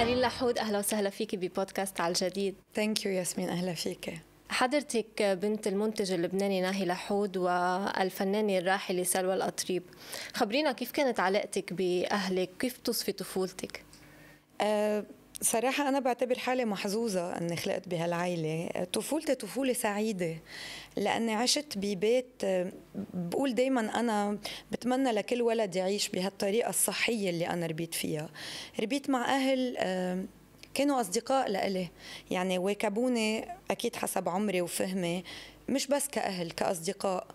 ألين لحود أهلا وسهلا فيكي ببودكاست على الجديد ثانك يو ياسمين أهلا فيك حضرتك بنت المنتج اللبناني ناهي لحود والفنانة الراحلة سلوى القطريب خبرينا كيف كانت علاقتك بأهلك كيف تصفي طفولتك أه صراحة أنا بعتبر حالي محظوظة أني خلقت بهالعائلة طفولتي طفولة سعيدة لاني عشت ببيت بقول دائما انا بتمنى لكل ولد يعيش بهالطريقه الصحيه اللي انا ربيت فيها ربيت مع اهل آه، كانوا أصدقاء لإلي يعني واكبوني أكيد حسب عمري وفهمي مش بس كأهل كأصدقاء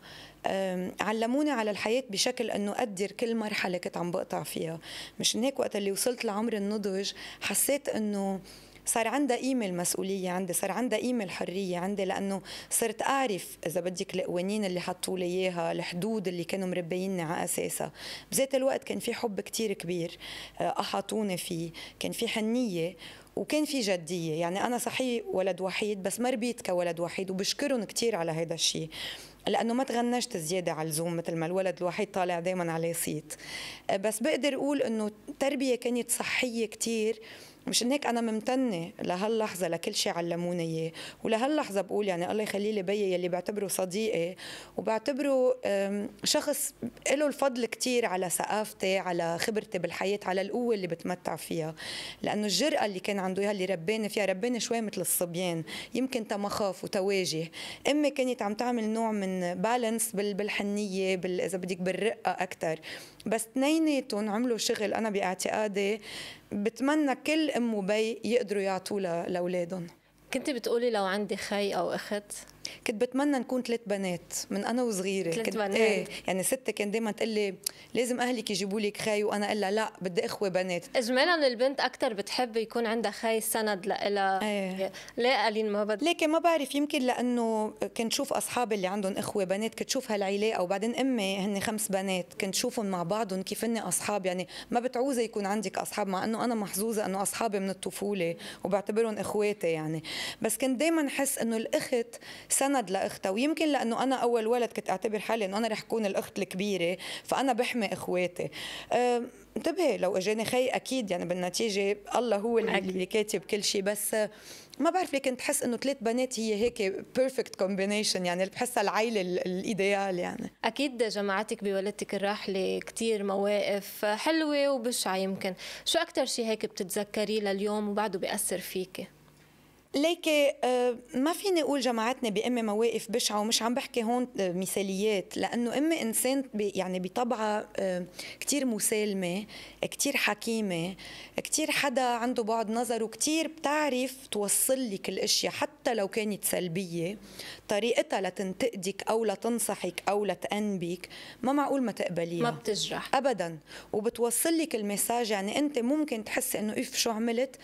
علموني على الحياة بشكل أنه أقدر كل مرحلة كنت عم بقطع فيها مش هيك وقت اللي وصلت لعمر النضج حسيت أنه صار عندها قيمة المسؤولية عندي صار عندها قيمة الحرية عندي لأنه صرت أعرف إذا بدك القوانين اللي حطوا لي إياها الحدود اللي كانوا مربيني على أساسها بذات الوقت كان في حب كتير كبير آه، أحاطوني فيه كان في حنية وكان في جدية يعني أنا صحيح ولد وحيد بس ما ربيت كولد وحيد وبشكرهم كتير على هذا الشيء لانه ما تغنجت زياده على اللزوم مثل ما الولد الوحيد طالع دائما عليه صيت آه، بس بقدر اقول انه التربيه كانت صحيه كثير مشان هيك انا ممتنه لهاللحظه لكل شيء علموني اياه ولهاللحظه بقول يعني الله يخلي لي بيي يلي بعتبره صديقي وبعتبره شخص له الفضل كثير على ثقافتي على خبرتي بالحياه على القوه اللي بتمتع فيها لانه الجراه اللي كان عنده اياها اللي رباني فيها رباني شوي مثل الصبيان يمكن تما خاف وتواجه امي كانت عم تعمل نوع من بالانس بالحنيه بال... اذا بدك بالرقه اكثر بس اثنيناتهم عملوا شغل انا باعتقادي بتمنى كل ام وبي يقدروا يعطوه لاولادهم كنت بتقولي لو عندي خي او اخت كنت بتمنى نكون ثلاث بنات من انا وصغيره ثلاث بنات ايه يعني ستي كان دائما تقول لي لازم اهلك يجيبوا لك خي وانا اقول لها لا بدي اخوه بنات اجمالا البنت اكثر بتحب يكون عندها خي سند لها ايه. ليه قالين ما بدك لكن ما بعرف يمكن لانه كنت شوف اصحابي اللي عندهم اخوه بنات كنت شوف هالعلاقه وبعدين امي هن خمس بنات كنت شوفهم مع بعضهم كيف هن اصحاب يعني ما بتعوزي يكون عندك اصحاب مع انه انا محظوظه انه اصحابي من الطفوله وبعتبرهم اخواتي يعني بس كنت دائما احس انه الاخت سند لاختها ويمكن لانه انا اول ولد كنت اعتبر حالي انه انا رح اكون الاخت الكبيره فانا بحمي اخواتي انتبهي لو اجاني خي اكيد يعني بالنتيجه الله هو اللي كاتب كل شيء بس ما بعرف ليه كنت حس انه ثلاث بنات هي هيك بيرفكت كومبينيشن يعني بحسها العيله الايديال يعني اكيد جمعتك بولادتك الراحله كثير مواقف حلوه وبشعه يمكن شو اكثر شيء هيك بتتذكريه لليوم وبعده بياثر فيكي ليكي آه، ما فيني اقول جمعتني بامي مواقف بشعه ومش عم بحكي هون آه، مثاليات لانه امي انسان يعني بطبعها آه، كثير مسالمه كثير حكيمه كثير حدا عنده بعد نظر وكثير بتعرف توصل لك الاشياء حتى لو كانت سلبيه طريقتها لتنتقدك او لتنصحك او لتأنبك ما معقول ما تقبليها ما بتجرح ابدا وبتوصل لك المساج يعني انت ممكن تحسي انه اف شو عملت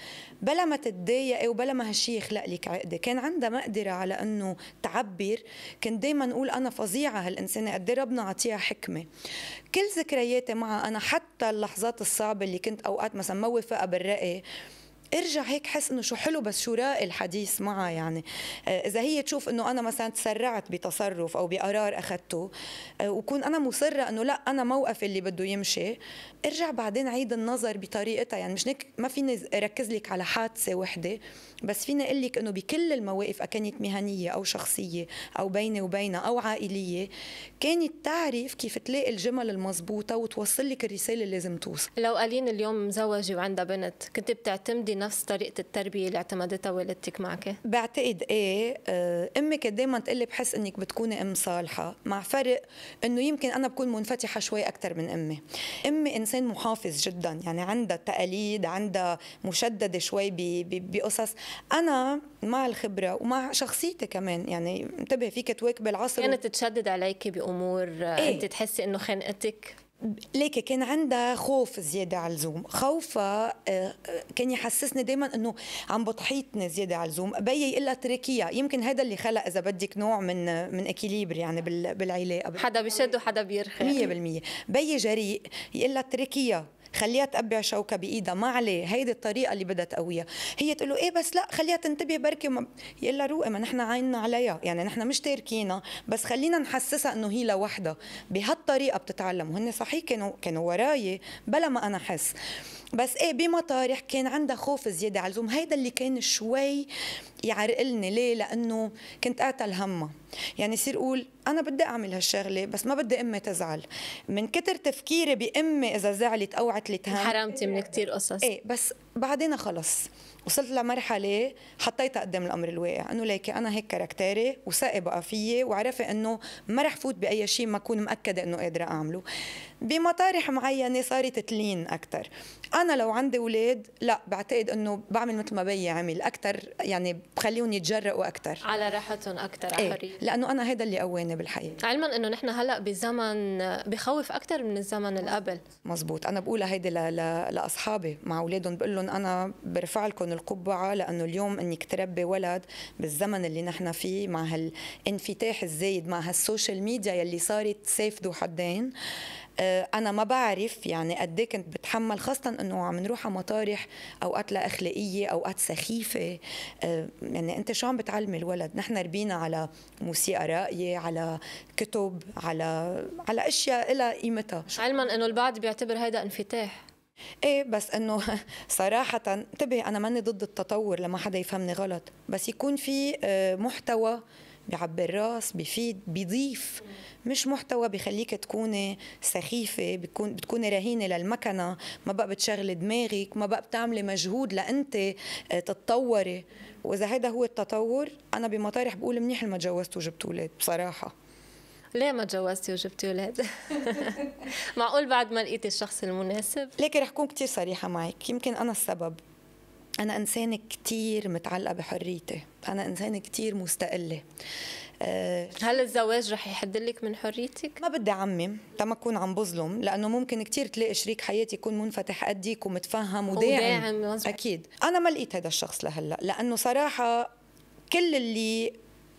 بلا ما تتضايقي وبلا ما هالشيء يخلق لك عقده كان عندها مقدره على انه تعبر كان دائما اقول انا فظيعه هالانسانه قد إيه ربنا عطيها حكمه كل ذكرياتي معها انا حتى اللحظات الصعبه اللي كنت اوقات مثلا ما وافقه بالراي ارجع هيك حس انه شو حلو بس شو راقي الحديث معها يعني آه، اذا هي تشوف انه انا مثلا تسرعت بتصرف او بقرار اخذته آه، وكون انا مصره انه لا انا موقفي اللي بده يمشي ارجع بعدين عيد النظر بطريقتها يعني مش نك ما فيني ركز لك على حادثه وحده بس فيني اقول لك انه بكل المواقف كانت مهنيه او شخصيه او بيني وبينها او عائليه كانت تعرف كيف تلاقي الجمل المضبوطه وتوصل لك الرساله اللي لازم توصل لو قالين اليوم مزوجه وعندها بنت كنت بتعتمدي نفس طريقه التربيه اللي اعتمدتها والدتك معك بعتقد ايه آه، امي كانت دائما تقول لي بحس انك بتكوني ام صالحه مع فرق انه يمكن انا بكون منفتحه شوي اكثر من امي امي انسان محافظ جدا يعني عندها تقاليد عندها مشدده شوي بقصص انا مع الخبره ومع شخصيتي كمان يعني انتبه فيك تواكب العصر كانت تشدد عليك بامور آه، إيه؟ انت تحسي انه خانقتك ليك كان عندها خوف زيادة على اللزوم خوفة آه، آه، كان يحسسني دايما انه عم بتحيطني زيادة على اللزوم بيي يقول تركيا يمكن هذا اللي خلق اذا بدك نوع من من اكيليبر يعني بالعلاقة حدا بشد وحدا بيرخي 100% بيي جريء يقول تركيا خليها تقبع شوكه بايدها ما عليه هيدي الطريقه اللي بدها تقويها هي تقول له ايه بس لا خليها تنتبه بركي ما... يقول لها روقي ما نحن عيننا عليها يعني نحن مش تاركينا بس خلينا نحسسها انه هي لوحدها بهالطريقه بتتعلم وهن صحيح كانوا كانوا وراي بلا ما انا احس بس ايه بمطارح كان عندها خوف زياده على اللزوم هيدا اللي كان شوي يعرقلني ليه لانه كنت قاتل همها يعني يصير اقول انا بدي اعمل هالشغله بس ما بدي امي تزعل من كتر تفكيري بامي اذا زعلت او عتلت هم حرمتي من كثير قصص ايه بس بعدين خلص وصلت لمرحلة حطيتها قدام الأمر الواقع إنه ليكي أنا هيك كاركتيري وثقي بقى فيي وعرفت إنه ما رح فوت بأي شيء ما أكون مأكدة إنه قادرة أعمله بمطارح معينه صارت تلين اكثر انا لو عندي اولاد لا بعتقد انه بعمل مثل ما بيي عمل اكثر يعني بخليهم يتجرؤوا اكثر على راحتهم اكثر ايه؟ لانه انا هذا اللي قواني بالحياه علما انه نحن هلا بزمن بخوف اكثر من الزمن آه، اللي قبل مزبوط انا بقولها هيدي ل... ل... لاصحابي مع اولادهم بقول لهم انا برفع لكم القبعه لانه اليوم انك تربي ولد بالزمن اللي نحن فيه مع هالانفتاح الزايد مع هالسوشيال ميديا يلي صارت سيف ذو حدين آه، انا ما بعرف يعني قد إيه كنت بتحمل خاصه انه عم نروح على مطارح اوقات لا اخلاقيه اوقات سخيفه آه، يعني انت شو عم بتعلمي الولد نحن ربينا على موسيقى راقيه على كتب على على اشياء لها قيمتها علما انه البعض بيعتبر هذا انفتاح ايه بس انه صراحة انتبه انا ماني ضد التطور لما حدا يفهمني غلط بس يكون في آه، محتوى بيعبي الراس بيفيد بيضيف مش محتوى بخليك تكوني سخيفة بتكون بتكوني رهينة للمكنة ما بقى بتشغلي دماغك ما بقى بتعملي مجهود لأنت آه، تتطوري وإذا هذا هو التطور أنا بمطارح بقول منيح ما تجوزت وجبت أولاد بصراحة ليه ما تجوزتي وجبتي اولاد؟ معقول بعد ما لقيتي الشخص المناسب؟ لكن رح كون كثير صريحه معك، يمكن انا السبب، أنا إنسانة كتير متعلقة بحريتي أنا إنسانة كتير مستقلة أه هل الزواج رح يحدلك من حريتك؟ ما بدي عمم ما أكون عم بظلم لأنه ممكن كتير تلاقي شريك حياتي يكون منفتح قديك ومتفهم وداعم وداعم أكيد أنا ما لقيت هذا الشخص لهلأ لأنه صراحة كل اللي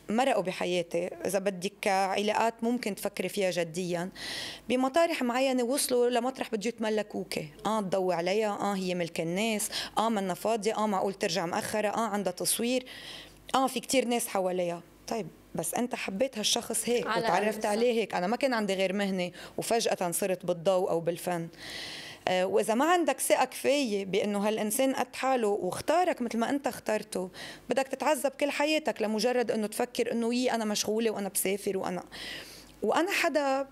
مرقوا بحياتي اذا بدك علاقات ممكن تفكري فيها جديا بمطارح معينه وصلوا لمطرح بده يتملكوكي اه تضوي عليها اه هي ملك الناس اه منا فاضيه اه معقول ترجع مأخرة اه عندها تصوير اه في كتير ناس حواليها طيب بس انت حبيت هالشخص هيك وتعرفت عليه هيك انا ما كان عندي غير مهنه وفجاه صرت بالضوء او بالفن آه، واذا ما عندك ثقه كفايه بانه هالانسان قد حاله واختارك مثل ما انت اخترته بدك تتعذب كل حياتك لمجرد انه تفكر انه يي انا مشغوله وانا بسافر وانا وانا حدا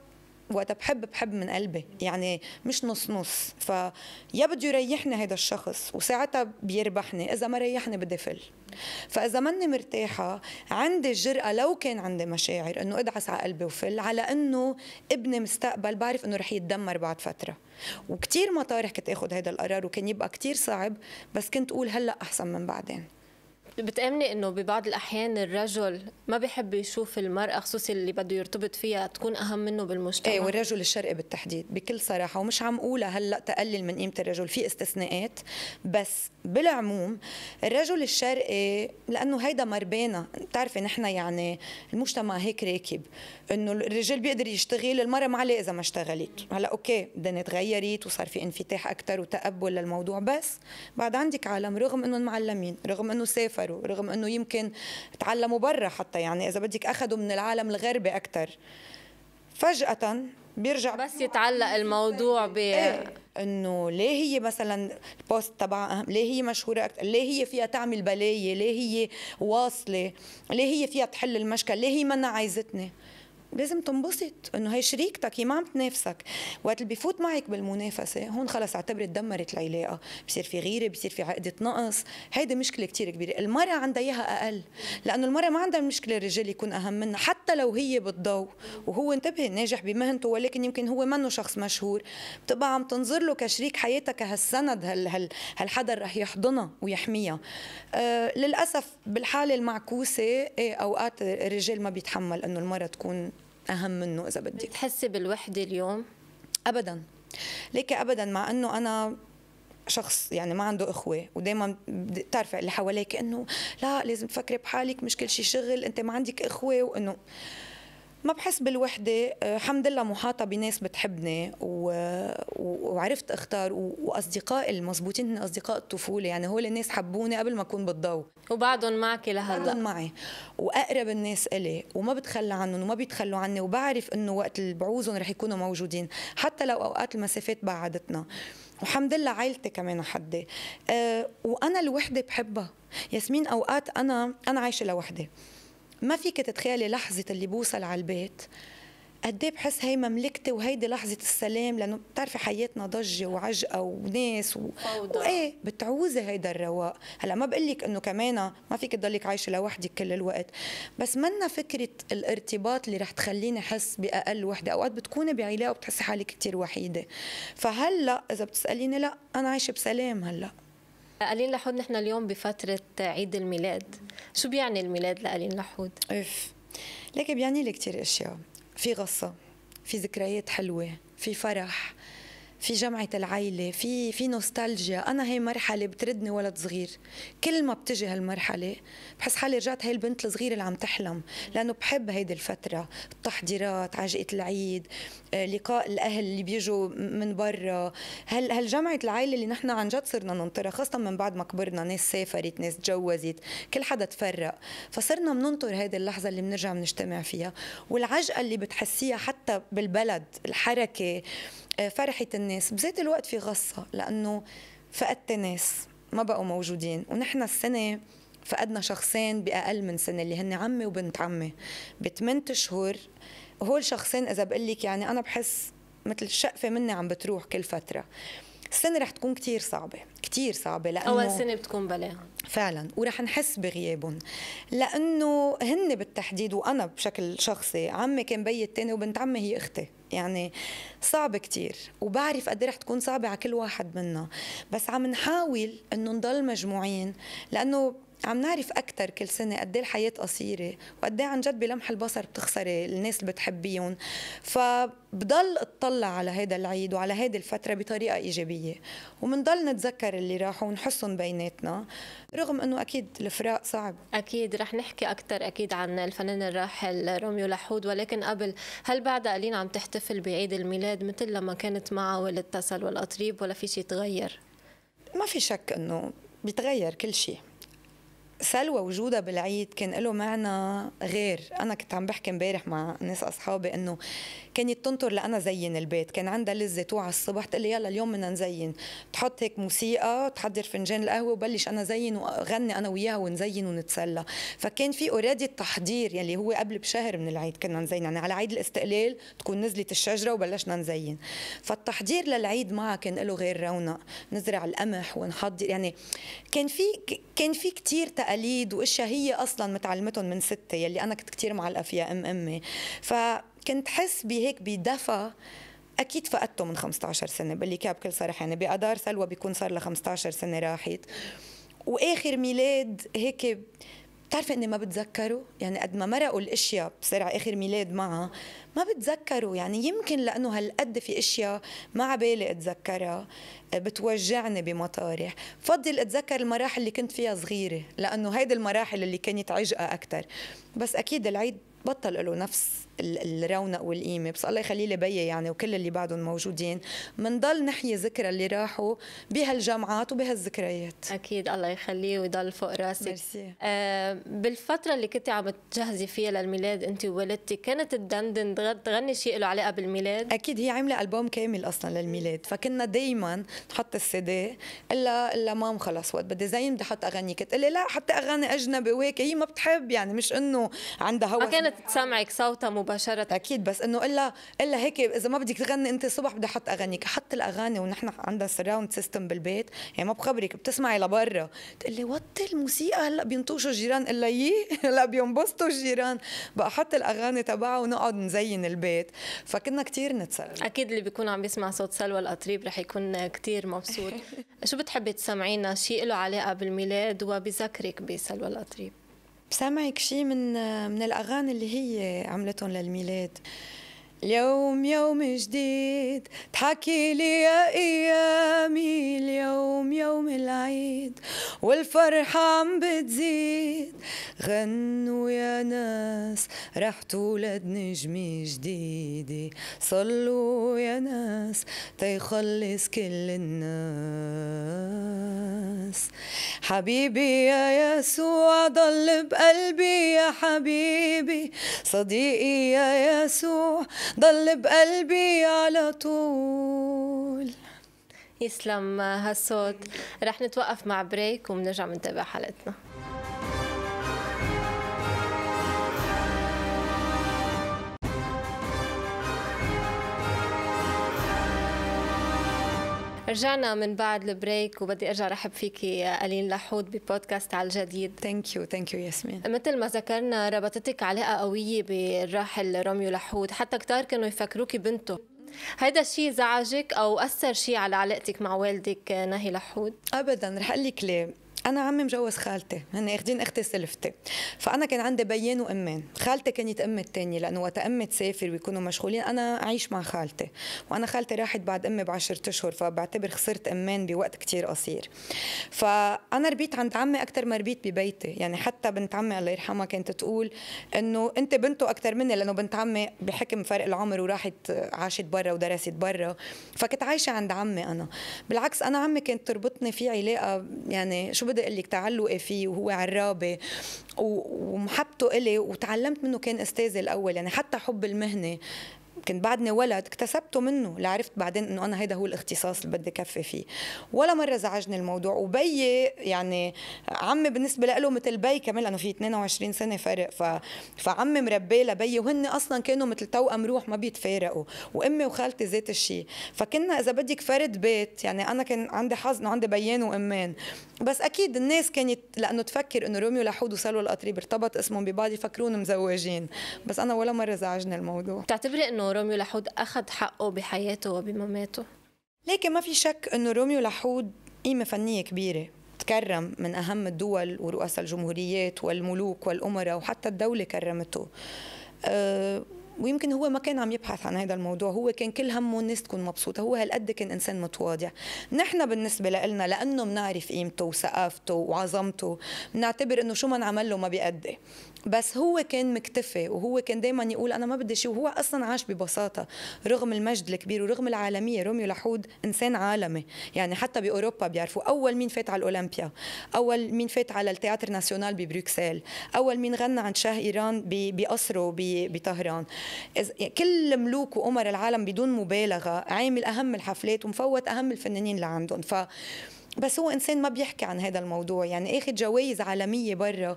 وقتها بحب بحب من قلبي يعني مش نص نص فيا بده يريحني هذا الشخص وساعتها بيربحني اذا ما ريحني بدي فل فاذا ماني مرتاحه عندي الجرأه لو كان عندي مشاعر انه ادعس على قلبي وفل على انه ابني مستقبل بعرف انه رح يتدمر بعد فتره وكتير مطارح كنت اخذ هذا القرار وكان يبقى كتير صعب بس كنت اقول هلا احسن من بعدين بتامني انه ببعض الاحيان الرجل ما بحب يشوف المراه خصوصي اللي بده يرتبط فيها تكون اهم منه بالمجتمع ايه والرجل الشرقي بالتحديد بكل صراحه ومش عم اقولها هلا تقلل من قيمه الرجل في استثناءات بس بالعموم الرجل الشرقي لانه هيدا مربانا بتعرفي نحن يعني المجتمع هيك راكب انه الرجال بيقدر يشتغل المراه ما عليه اذا ما اشتغلت هلا اوكي الدنيا تغيرت وصار في انفتاح اكثر وتقبل للموضوع بس بعد عندك عالم رغم انه معلمين رغم انه سافروا غيره رغم انه يمكن تعلموا برا حتى يعني اذا بدك اخذوا من العالم الغربي اكثر فجاه بيرجع بس يتعلق الموضوع ب إيه؟ انه ليه هي مثلا البوست تبعها ليه هي مشهوره اكثر ليه هي فيها تعمل بلايه ليه هي واصله ليه هي فيها تحل المشكل ليه هي منا عايزتني لازم تنبسط انه هي شريكتك هي ما عم تنافسك وقت اللي بفوت معك بالمنافسه هون خلص اعتبرت دمرت العلاقه بصير في غيره بصير في عقده نقص هيدي مشكله كثير كبيره المراه عندها اياها اقل لانه المراه ما عندها مشكله الرجال يكون اهم منها حتى لو هي بالضوء وهو انتبه ناجح بمهنته ولكن يمكن هو منه شخص مشهور بتبقى عم تنظر له كشريك حياتها كهالسند هال هال هالحدا رح يحضنها ويحميها آه للاسف بالحاله المعكوسه إيه اوقات الرجال ما بيتحمل انه المراه تكون اهم منه اذا بدك بتحسي بالوحده اليوم ابدا ليك ابدا مع انه انا شخص يعني ما عنده اخوه ودائما بتعرفي اللي حواليك انه لا لازم تفكري بحالك مش كل شيء شغل انت ما عندك اخوه وانه ما بحس بالوحدة آه، الحمد لله محاطة بناس بتحبني و... وعرفت اختار و... واصدقائي المزبوطين هن اصدقاء الطفولة يعني هول الناس حبوني قبل ما اكون بالضوء وبعدهم معك لهلا بعدهم معي واقرب الناس الي وما بتخلى عنهم وما بيتخلوا عني وبعرف انه وقت اللي بعوزهم رح يكونوا موجودين حتى لو اوقات المسافات بعدتنا والحمد لله عائلتي كمان حدي أه وانا الوحده بحبها ياسمين اوقات انا انا عايشه لوحدي ما فيك تتخيلي لحظه اللي بوصل على البيت قد ايه بحس هي مملكتي وهيدي لحظه السلام لانه بتعرفي حياتنا ضجه وعجقه وناس و... فوضى وايه بتعوزي هيدا الرواق هلا ما بقول لك انه كمان ما فيك تضلك عايشه لوحدك كل الوقت بس منا فكره الارتباط اللي رح تخليني احس باقل وحده اوقات بتكوني بعلاقه وبتحسي حالك كثير وحيده فهلا اذا بتساليني لا انا عايشه بسلام هلا ألين لحود نحن اليوم بفترة عيد الميلاد شو بيعني الميلاد لألين لحود؟ اف لكن بيعني لي كتير أشياء في غصة في ذكريات حلوة في فرح في جمعة العيلة في في نوستالجيا أنا هي مرحلة بتردني ولد صغير كل ما بتجي هالمرحلة بحس حالي رجعت هي البنت الصغيرة اللي عم تحلم لأنه بحب هيدي الفترة التحضيرات عجقة العيد آه، لقاء الأهل اللي بيجوا من برا هل هل جمعة العيلة اللي نحن عن جد صرنا ننطرها خاصة من بعد ما كبرنا ناس سافرت ناس تجوزت كل حدا تفرق فصرنا بننطر هيدي اللحظة اللي بنرجع بنجتمع فيها والعجقة اللي بتحسيها حتى بالبلد الحركة آه، فرحت الناس بذات الوقت في غصة لأنه فقدت ناس ما بقوا موجودين ونحن السنة فقدنا شخصين بأقل من سنة اللي هن عمي وبنت عمي بثمان شهور هول شخصين إذا بقول لك يعني أنا بحس مثل شقفة مني عم بتروح كل فترة السنة رح تكون كتير صعبة كتير صعبة لأنه أول سنة بتكون بلاها فعلا ورح نحس بغيابهم لأنه هن بالتحديد وأنا بشكل شخصي عمي كان بي التاني وبنت عمي هي أختي يعني صعب كتير وبعرف قد إيه رح تكون صعبة على كل واحد منا بس عم نحاول انه نضل مجموعين لانه عم نعرف اكثر كل سنه قد ايه الحياه قصيره وقد ايه عن جد بلمح البصر بتخسري الناس اللي بتحبيهم فبضل اطلع على هذا العيد وعلى هذه الفتره بطريقه ايجابيه وبنضل نتذكر اللي راحوا ونحسهم بيناتنا رغم انه اكيد الفراق صعب اكيد رح نحكي اكثر اكيد عن الفنان الراحل روميو لحود ولكن قبل هل بعد قليل عم تحتفل بعيد الميلاد مثل لما كانت معه والاتصال والاطريب ولا في شيء تغير ما في شك انه بيتغير كل شيء سلوى وجودها بالعيد كان له معنى غير انا كنت عم بحكي امبارح مع ناس اصحابي انه كانت تنطر لانا زين البيت كان عندها لذه توعى الصبح تقول لي يلا اليوم بدنا نزين تحط هيك موسيقى تحضر فنجان القهوه وبلش انا زين واغني انا وياها ونزين ونتسلى فكان في اوريدي التحضير يلي يعني هو قبل بشهر من العيد كنا نزين يعني على عيد الاستقلال تكون نزلت الشجره وبلشنا نزين فالتحضير للعيد معها كان له غير رونق نزرع القمح ونحضر يعني كان في كان في كثير وتقاليد واشياء هي اصلا متعلمتهم من ستي يلي انا كنت كثير معلقه فيها ام امي فكنت حس بهيك بدفى اكيد فقدته من 15 سنه بقول كاب بكل صراحه يعني بادار سلوى بيكون صار له 15 سنه راحت واخر ميلاد هيك بتعرفي اني ما بتذكره يعني قد ما مرقوا الاشياء بسرعه اخر ميلاد معها ما بتذكره يعني يمكن لانه هالقد في اشياء ما عبالي اتذكرها آه، بتوجعني بمطارح فضل اتذكر المراحل اللي كنت فيها صغيره لانه هيدي المراحل اللي كانت عجقه اكثر بس اكيد العيد بطل له نفس الرونق والقيمه بس الله يخلي لي بيي يعني وكل اللي بعدهم موجودين منضل نحيي ذكرى اللي راحوا بهالجامعات وبهالذكريات اكيد الله يخليه ويضل فوق راسك ميرسي. آه بالفتره اللي كنت عم تجهزي فيها للميلاد انت ووالدتي كانت تدندن تغني شيء له علاقه بالميلاد اكيد هي عامله البوم كامل اصلا للميلاد فكنا دائما نحط السي دي الا الا مام خلص وقت بدي زين بدي احط اغاني كنت لا حتى اغاني اجنبي وهيك هي ما بتحب يعني مش انه عندها هوس ما كانت تسمعك صوتها مباشره مباشره اكيد بس انه الا الا هيك اذا ما بدك تغني انت الصبح بدي احط اغانيك حط الاغاني ونحن عندنا سراوند سيستم بالبيت يعني ما بخبرك بتسمعي لبرا تقول لي وطي الموسيقى هلا بينطوشوا الجيران الا يي هلا بينبسطوا الجيران بقى حط الاغاني تبعها ونقعد نزين البيت فكنا كثير نتسلى اكيد اللي بيكون عم يسمع صوت سلوى القطريب رح يكون كثير مبسوط شو بتحبي تسمعينا شيء له علاقه بالميلاد وبذكرك بسلوى القطريب بسمعك شيء من من الاغاني اللي هي عملتهم للميلاد اليوم يوم جديد تحكي لي يا ايامي اليوم يوم العيد والفرحة عم بتزيد غنوا يا ناس رح تولد نجمة جديدة صلوا يا ناس تيخلص كل الناس حبيبي يا يسوع ضل بقلبي يا حبيبي صديقي يا يسوع ضل بقلبي على طول يسلم هالصوت رح نتوقف مع بريك ومنرجع منتابع حلقتنا رجعنا من بعد البريك وبدي ارجع رحب فيكي الين لحود ببودكاست على الجديد ثانك يو ثانك يو ياسمين مثل ما ذكرنا ربطتك علاقه قويه بالراحل روميو لحود حتى كتار كانوا يفكروكي بنته هيدا الشيء زعجك او اثر شيء على علاقتك مع والدك ناهي لحود ابدا رح اقول لك ليه انا عمي مجوز خالتي هن اخذين اختي سلفتي فانا كان عندي بيان وامين خالتي كانت امي الثانيه لانه وقت امي تسافر ويكونوا مشغولين انا اعيش مع خالتي وانا خالتي راحت بعد امي بعشرة اشهر فبعتبر خسرت امين بوقت كثير قصير فانا ربيت عند عمي اكثر ما ربيت ببيتي يعني حتى بنت عمي الله يرحمها كانت تقول انه انت بنته اكثر مني لانه بنت عمي بحكم فرق العمر وراحت عاشت برا ودرست برا فكنت عايشه عند عمي انا بالعكس انا عمي كانت تربطني في علاقه يعني شو بدي صدق لك تعلقي فيه وهو عرابي ومحبته إلي وتعلمت منه كان أستاذي الأول يعني حتى حب المهنة كنت بعدني ولد اكتسبته منه لعرفت بعدين انه انا هيدا هو الاختصاص اللي بدي كفي فيه ولا مره زعجني الموضوع وبيي يعني عمي بالنسبه له مثل بي كمان لانه في 22 سنه فرق ف... فعمي مربيه لبيي وهن اصلا كانوا مثل توأم روح ما بيتفارقوا وامي وخالتي ذات الشيء فكنا اذا بدك فرد بيت يعني انا كان عندي حظ انه عندي بيان وامان بس اكيد الناس كانت لانه تفكر انه روميو لحود وسلوى القطريب ارتبط اسمهم ببعض يفكرون مزوجين بس انا ولا مره زعجني الموضوع بتعتبري انه روميو لحود اخذ حقه بحياته وبمماته لكن ما في شك انه روميو لحود قيمه فنيه كبيره تكرم من اهم الدول ورؤساء الجمهوريات والملوك والامراء وحتى الدوله كرمته أه، ويمكن هو ما كان عم يبحث عن هذا الموضوع هو كان كل همه الناس تكون مبسوطة هو هالقد كان إنسان متواضع نحن بالنسبة لنا لأنه منعرف قيمته وثقافته وعظمته بنعتبر أنه شو ما نعمله له ما بيقدي بس هو كان مكتفي وهو كان دائما يقول انا ما بدي شيء وهو اصلا عاش ببساطه رغم المجد الكبير ورغم العالميه روميو لحود انسان عالمي يعني حتى باوروبا بيعرفوا اول مين فات على الاولمبيا اول مين فات على التياتر ناسيونال ببروكسل اول مين غنى عن شاه ايران بقصره بطهران كل ملوك وامر العالم بدون مبالغه عامل اهم الحفلات ومفوت اهم الفنانين اللي عندهم ف بس هو انسان ما بيحكي عن هذا الموضوع يعني اخذ جوائز عالميه برا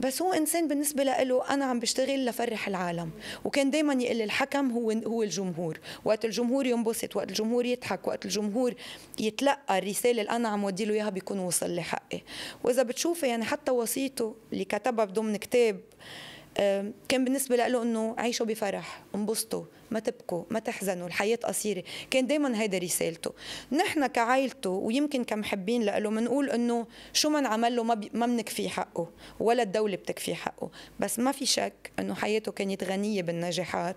بس هو انسان بالنسبه له انا عم بشتغل لفرح العالم وكان دائما يقول الحكم هو هو الجمهور وقت الجمهور ينبسط وقت الجمهور يضحك وقت الجمهور يتلقى الرساله اللي انا عم ودي له اياها بيكون وصل لحقي واذا بتشوفي يعني حتى وصيته اللي كتبها بضمن كتاب كان بالنسبه له انه عيشوا بفرح انبسطوا ما تبكوا ما تحزنوا الحياة قصيرة كان دايما هيدا رسالته نحن كعائلته ويمكن كمحبين له منقول انه شو ما انعمل له ما, بي... ما بنكفيه حقه ولا الدولة بتكفيه حقه بس ما في شك انه حياته كانت غنية بالنجاحات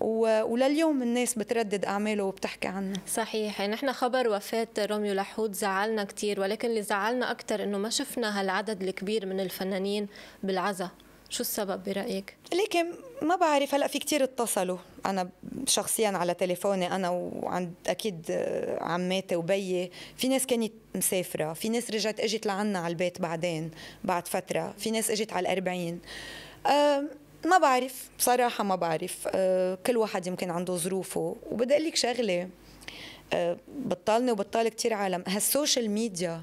و... ولليوم الناس بتردد اعماله وبتحكي عنه صحيح نحن خبر وفاة روميو لحود زعلنا كثير ولكن اللي زعلنا اكثر انه ما شفنا هالعدد الكبير من الفنانين بالعزاء شو السبب برايك لكن ما بعرف هلا في كتير اتصلوا انا شخصيا على تليفوني انا وعند اكيد عماتي وبيي في ناس كانت مسافره في ناس رجعت اجت لعنا على البيت بعدين بعد فتره في ناس اجت على الأربعين أه ما بعرف بصراحة ما بعرف أه كل واحد يمكن عنده ظروفه وبدي أقول لك شغلة أه بطلني وبطال كتير عالم هالسوشيال ميديا أه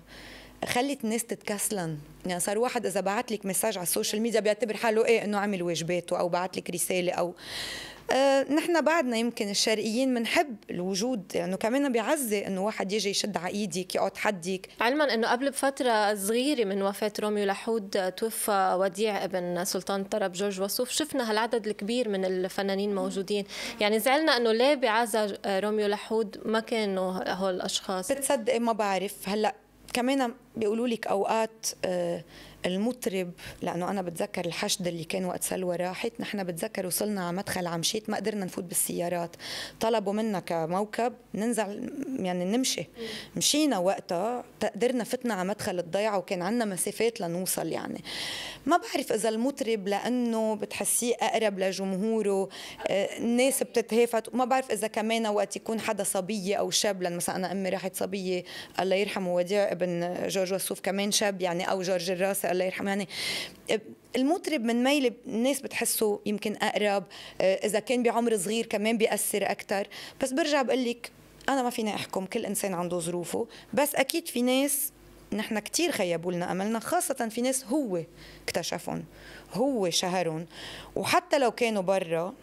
خلت الناس تتكسلن يعني صار واحد اذا بعت لك مساج على السوشيال ميديا بيعتبر حاله ايه انه عمل واجباته او بعت لك رساله او آه نحن بعدنا يمكن الشرقيين بنحب الوجود يعني كمان بيعزي انه واحد يجي يشد على ايدك يقعد حدك علما انه قبل بفتره صغيره من وفاه روميو لحود توفى وديع ابن سلطان الطرب جورج وصوف شفنا هالعدد الكبير من الفنانين موجودين يعني زعلنا انه ليه بعزا روميو لحود ما كانوا هول الاشخاص بتصدقي إيه، ما بعرف هلا كمان بيقولوا لك اوقات آه، المطرب لانه انا بتذكر الحشد اللي كان وقت سلوى راحت نحن بتذكر وصلنا على مدخل عمشيت ما قدرنا نفوت بالسيارات طلبوا منا كموكب ننزل يعني نمشي مشينا وقتها قدرنا فتنا على مدخل الضيعه وكان عندنا مسافات لنوصل يعني ما بعرف اذا المطرب لانه بتحسيه اقرب لجمهوره آه، الناس بتتهافت وما بعرف اذا كمان وقت يكون حدا صبيه او شاب لان مثلا انا امي راحت صبيه الله يرحمه وديع ابن جورج وسوف كمان شاب يعني او جورج الراس الله يرحمه يعني آه، المطرب من ميل الناس بتحسه يمكن اقرب آه، اذا كان بعمر صغير كمان بياثر اكثر بس برجع بقول لك انا ما فينا احكم كل انسان عنده ظروفه بس اكيد في ناس نحن كثير خيبوا لنا املنا خاصه في ناس هو اكتشفهم هو شهرهم وحتى لو كانوا برا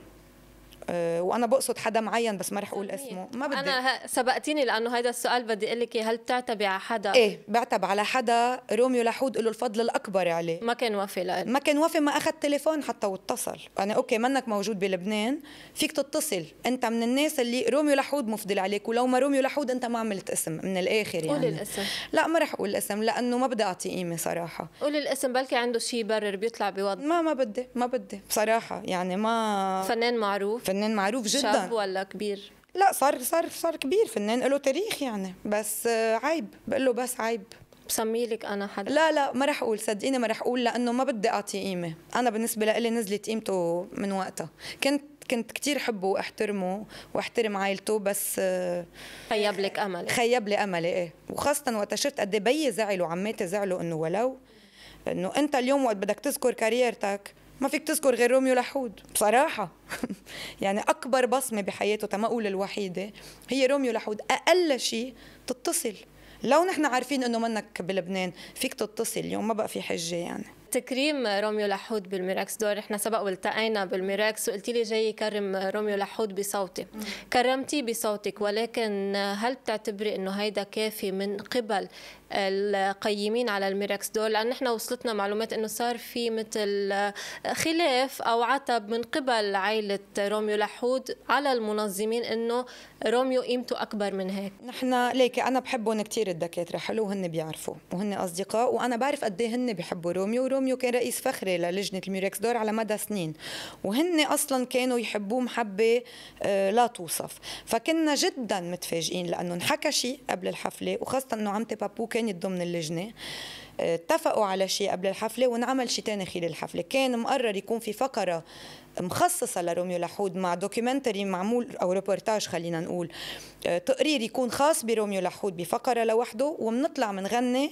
آه، وانا بقصد حدا معين بس ما رح اقول اسمه ما بدي انا سبقتيني لانه هذا السؤال بدي اقول لك هل بتعتبي على حدا ايه بعتب على حدا روميو لحود له الفضل الاكبر عليه ما كان وافي لألي. ما كان وافي ما اخذ تليفون حتى واتصل انا يعني اوكي منك موجود بلبنان فيك تتصل انت من الناس اللي روميو لحود مفضل عليك ولو ما روميو لحود انت ما عملت اسم من الاخر يعني قولي الاسم لا ما رح اقول الاسم لانه ما بدي اعطي قيمه صراحه قولي الاسم بلكي عنده شيء يبرر بيطلع بوضع ما ما بدي ما بدي بصراحه يعني ما فنان معروف فنان معروف جدا شاب ولا كبير لا صار صار صار كبير فنان له تاريخ يعني بس آه، عيب بقول له بس عيب بسمي لك انا حدا لا لا ما رح اقول صدقيني ما رح اقول لانه ما بدي اعطيه قيمه انا بالنسبه لي نزلت قيمته من وقتها كنت كنت كثير حبه واحترمه واحترم عائلته بس آه، خيب لك املي خيب لي املي ايه وخاصه وقت شفت قد إيه بيي زعلوا عماتي زعلوا انه ولو انه انت اليوم وقت بدك تذكر كاريرتك ما فيك تذكر غير روميو لحود بصراحة يعني أكبر بصمة بحياته اقول الوحيدة هي روميو لحود أقل شيء تتصل لو نحن عارفين انه منك بلبنان فيك تتصل اليوم ما بقى في حجه يعني تكريم روميو لحود بالميراكس دور احنا سبق والتقينا بالميراكس وقلت لي جاي كرم روميو لحود بصوتي كرمتي بصوتك ولكن هل بتعتبري انه هيدا كافي من قبل القيمين على الميركس دول لان نحن وصلتنا معلومات انه صار في مثل خلاف او عتب من قبل عائله روميو لحود على المنظمين انه روميو قيمته اكبر من هيك نحن ليك انا بحبهم كثير الدكاتره حلو وهن بيعرفوا وهن اصدقاء وانا بعرف قد ايه هن بحبوا روميو وروميو كان رئيس فخري للجنه الميركس دور على مدى سنين وهن اصلا كانوا يحبوه محبه آه، لا توصف فكنا جدا متفاجئين لانه انحكى شيء قبل الحفله وخاصه انه عمتي بابو وكانت ضمن اللجنه آه، اتفقوا على شيء قبل الحفله ونعمل شيء ثاني خلال الحفله كان مقرر يكون في فقره مخصصة لروميو لحود مع دوكيومنتري معمول أو ريبورتاج خلينا نقول آه، تقرير يكون خاص بروميو لحود بفقرة لوحده وبنطلع بنغني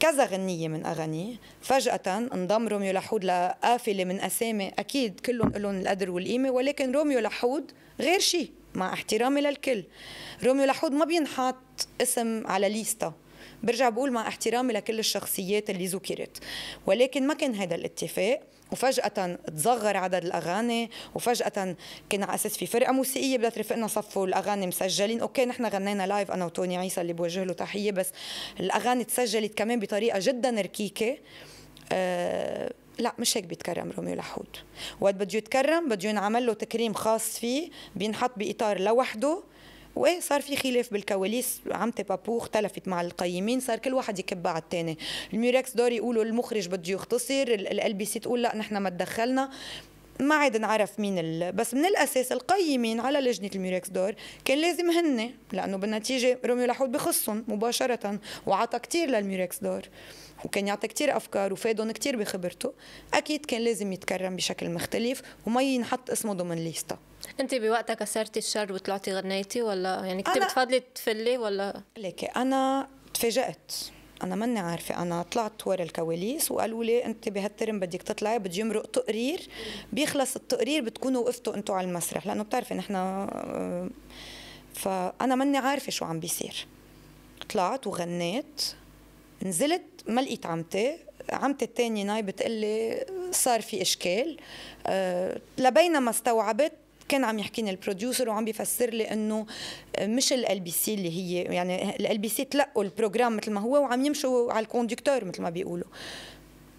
كذا غنية من أغاني فجأة انضم روميو لحود لقافلة من أسامي أكيد كلهم لهم القدر والقيمة ولكن روميو لحود غير شيء مع احترامي للكل روميو لحود ما بينحط اسم على ليستا برجع بقول مع احترامي لكل الشخصيات اللي ذكرت ولكن ما كان هذا الاتفاق وفجأة تصغر عدد الأغاني وفجأة كنا على أساس في فرقة موسيقية بدها ترفقنا صفوا الأغاني مسجلين أوكي نحن غنينا لايف أنا وتوني عيسى اللي بوجه له تحية بس الأغاني تسجلت كمان بطريقة جدا ركيكة أه لا مش هيك بيتكرم روميو لحود وقت بده يتكرم بده ينعمل له تكريم خاص فيه بينحط بإطار لوحده وايه صار في خلاف بالكواليس عمتي بابو اختلفت مع القيمين صار كل واحد يكب على الثاني الميوركس دور يقولوا المخرج بده يختصر ال بي سي تقول لا نحن ما تدخلنا ما عاد نعرف مين ال... بس من الاساس القيمين على لجنه الميركس دور كان لازم هن لانه بالنتيجه روميو لحود بخصهم مباشره وعطى كثير للميركس دور وكان يعطي كثير افكار وفادهم كثير بخبرته اكيد كان لازم يتكرم بشكل مختلف وما ينحط اسمه ضمن ليستا انت بوقتها كسرتي الشر وطلعتي غنيتي ولا يعني كنت أنا... بتفضلي تفلي ولا ليك انا تفاجأت انا ماني عارفه انا طلعت ورا الكواليس وقالوا لي انت بهالترم بدك تطلعي بدي يمرق تقرير بيخلص التقرير بتكونوا وقفتوا انتوا على المسرح لانه بتعرفي نحن آه، فانا ماني عارفه شو عم بيصير طلعت وغنيت نزلت ما لقيت عمتي عمتي الثانية ناي بتقلي صار في إشكال آه، لبينما استوعبت كان عم يحكيني البروديوسر وعم بيفسر لي انه آه، مش ال بي سي اللي هي يعني ال بي سي تلقوا البروجرام مثل ما هو وعم يمشوا على الكوندكتور مثل ما بيقولوا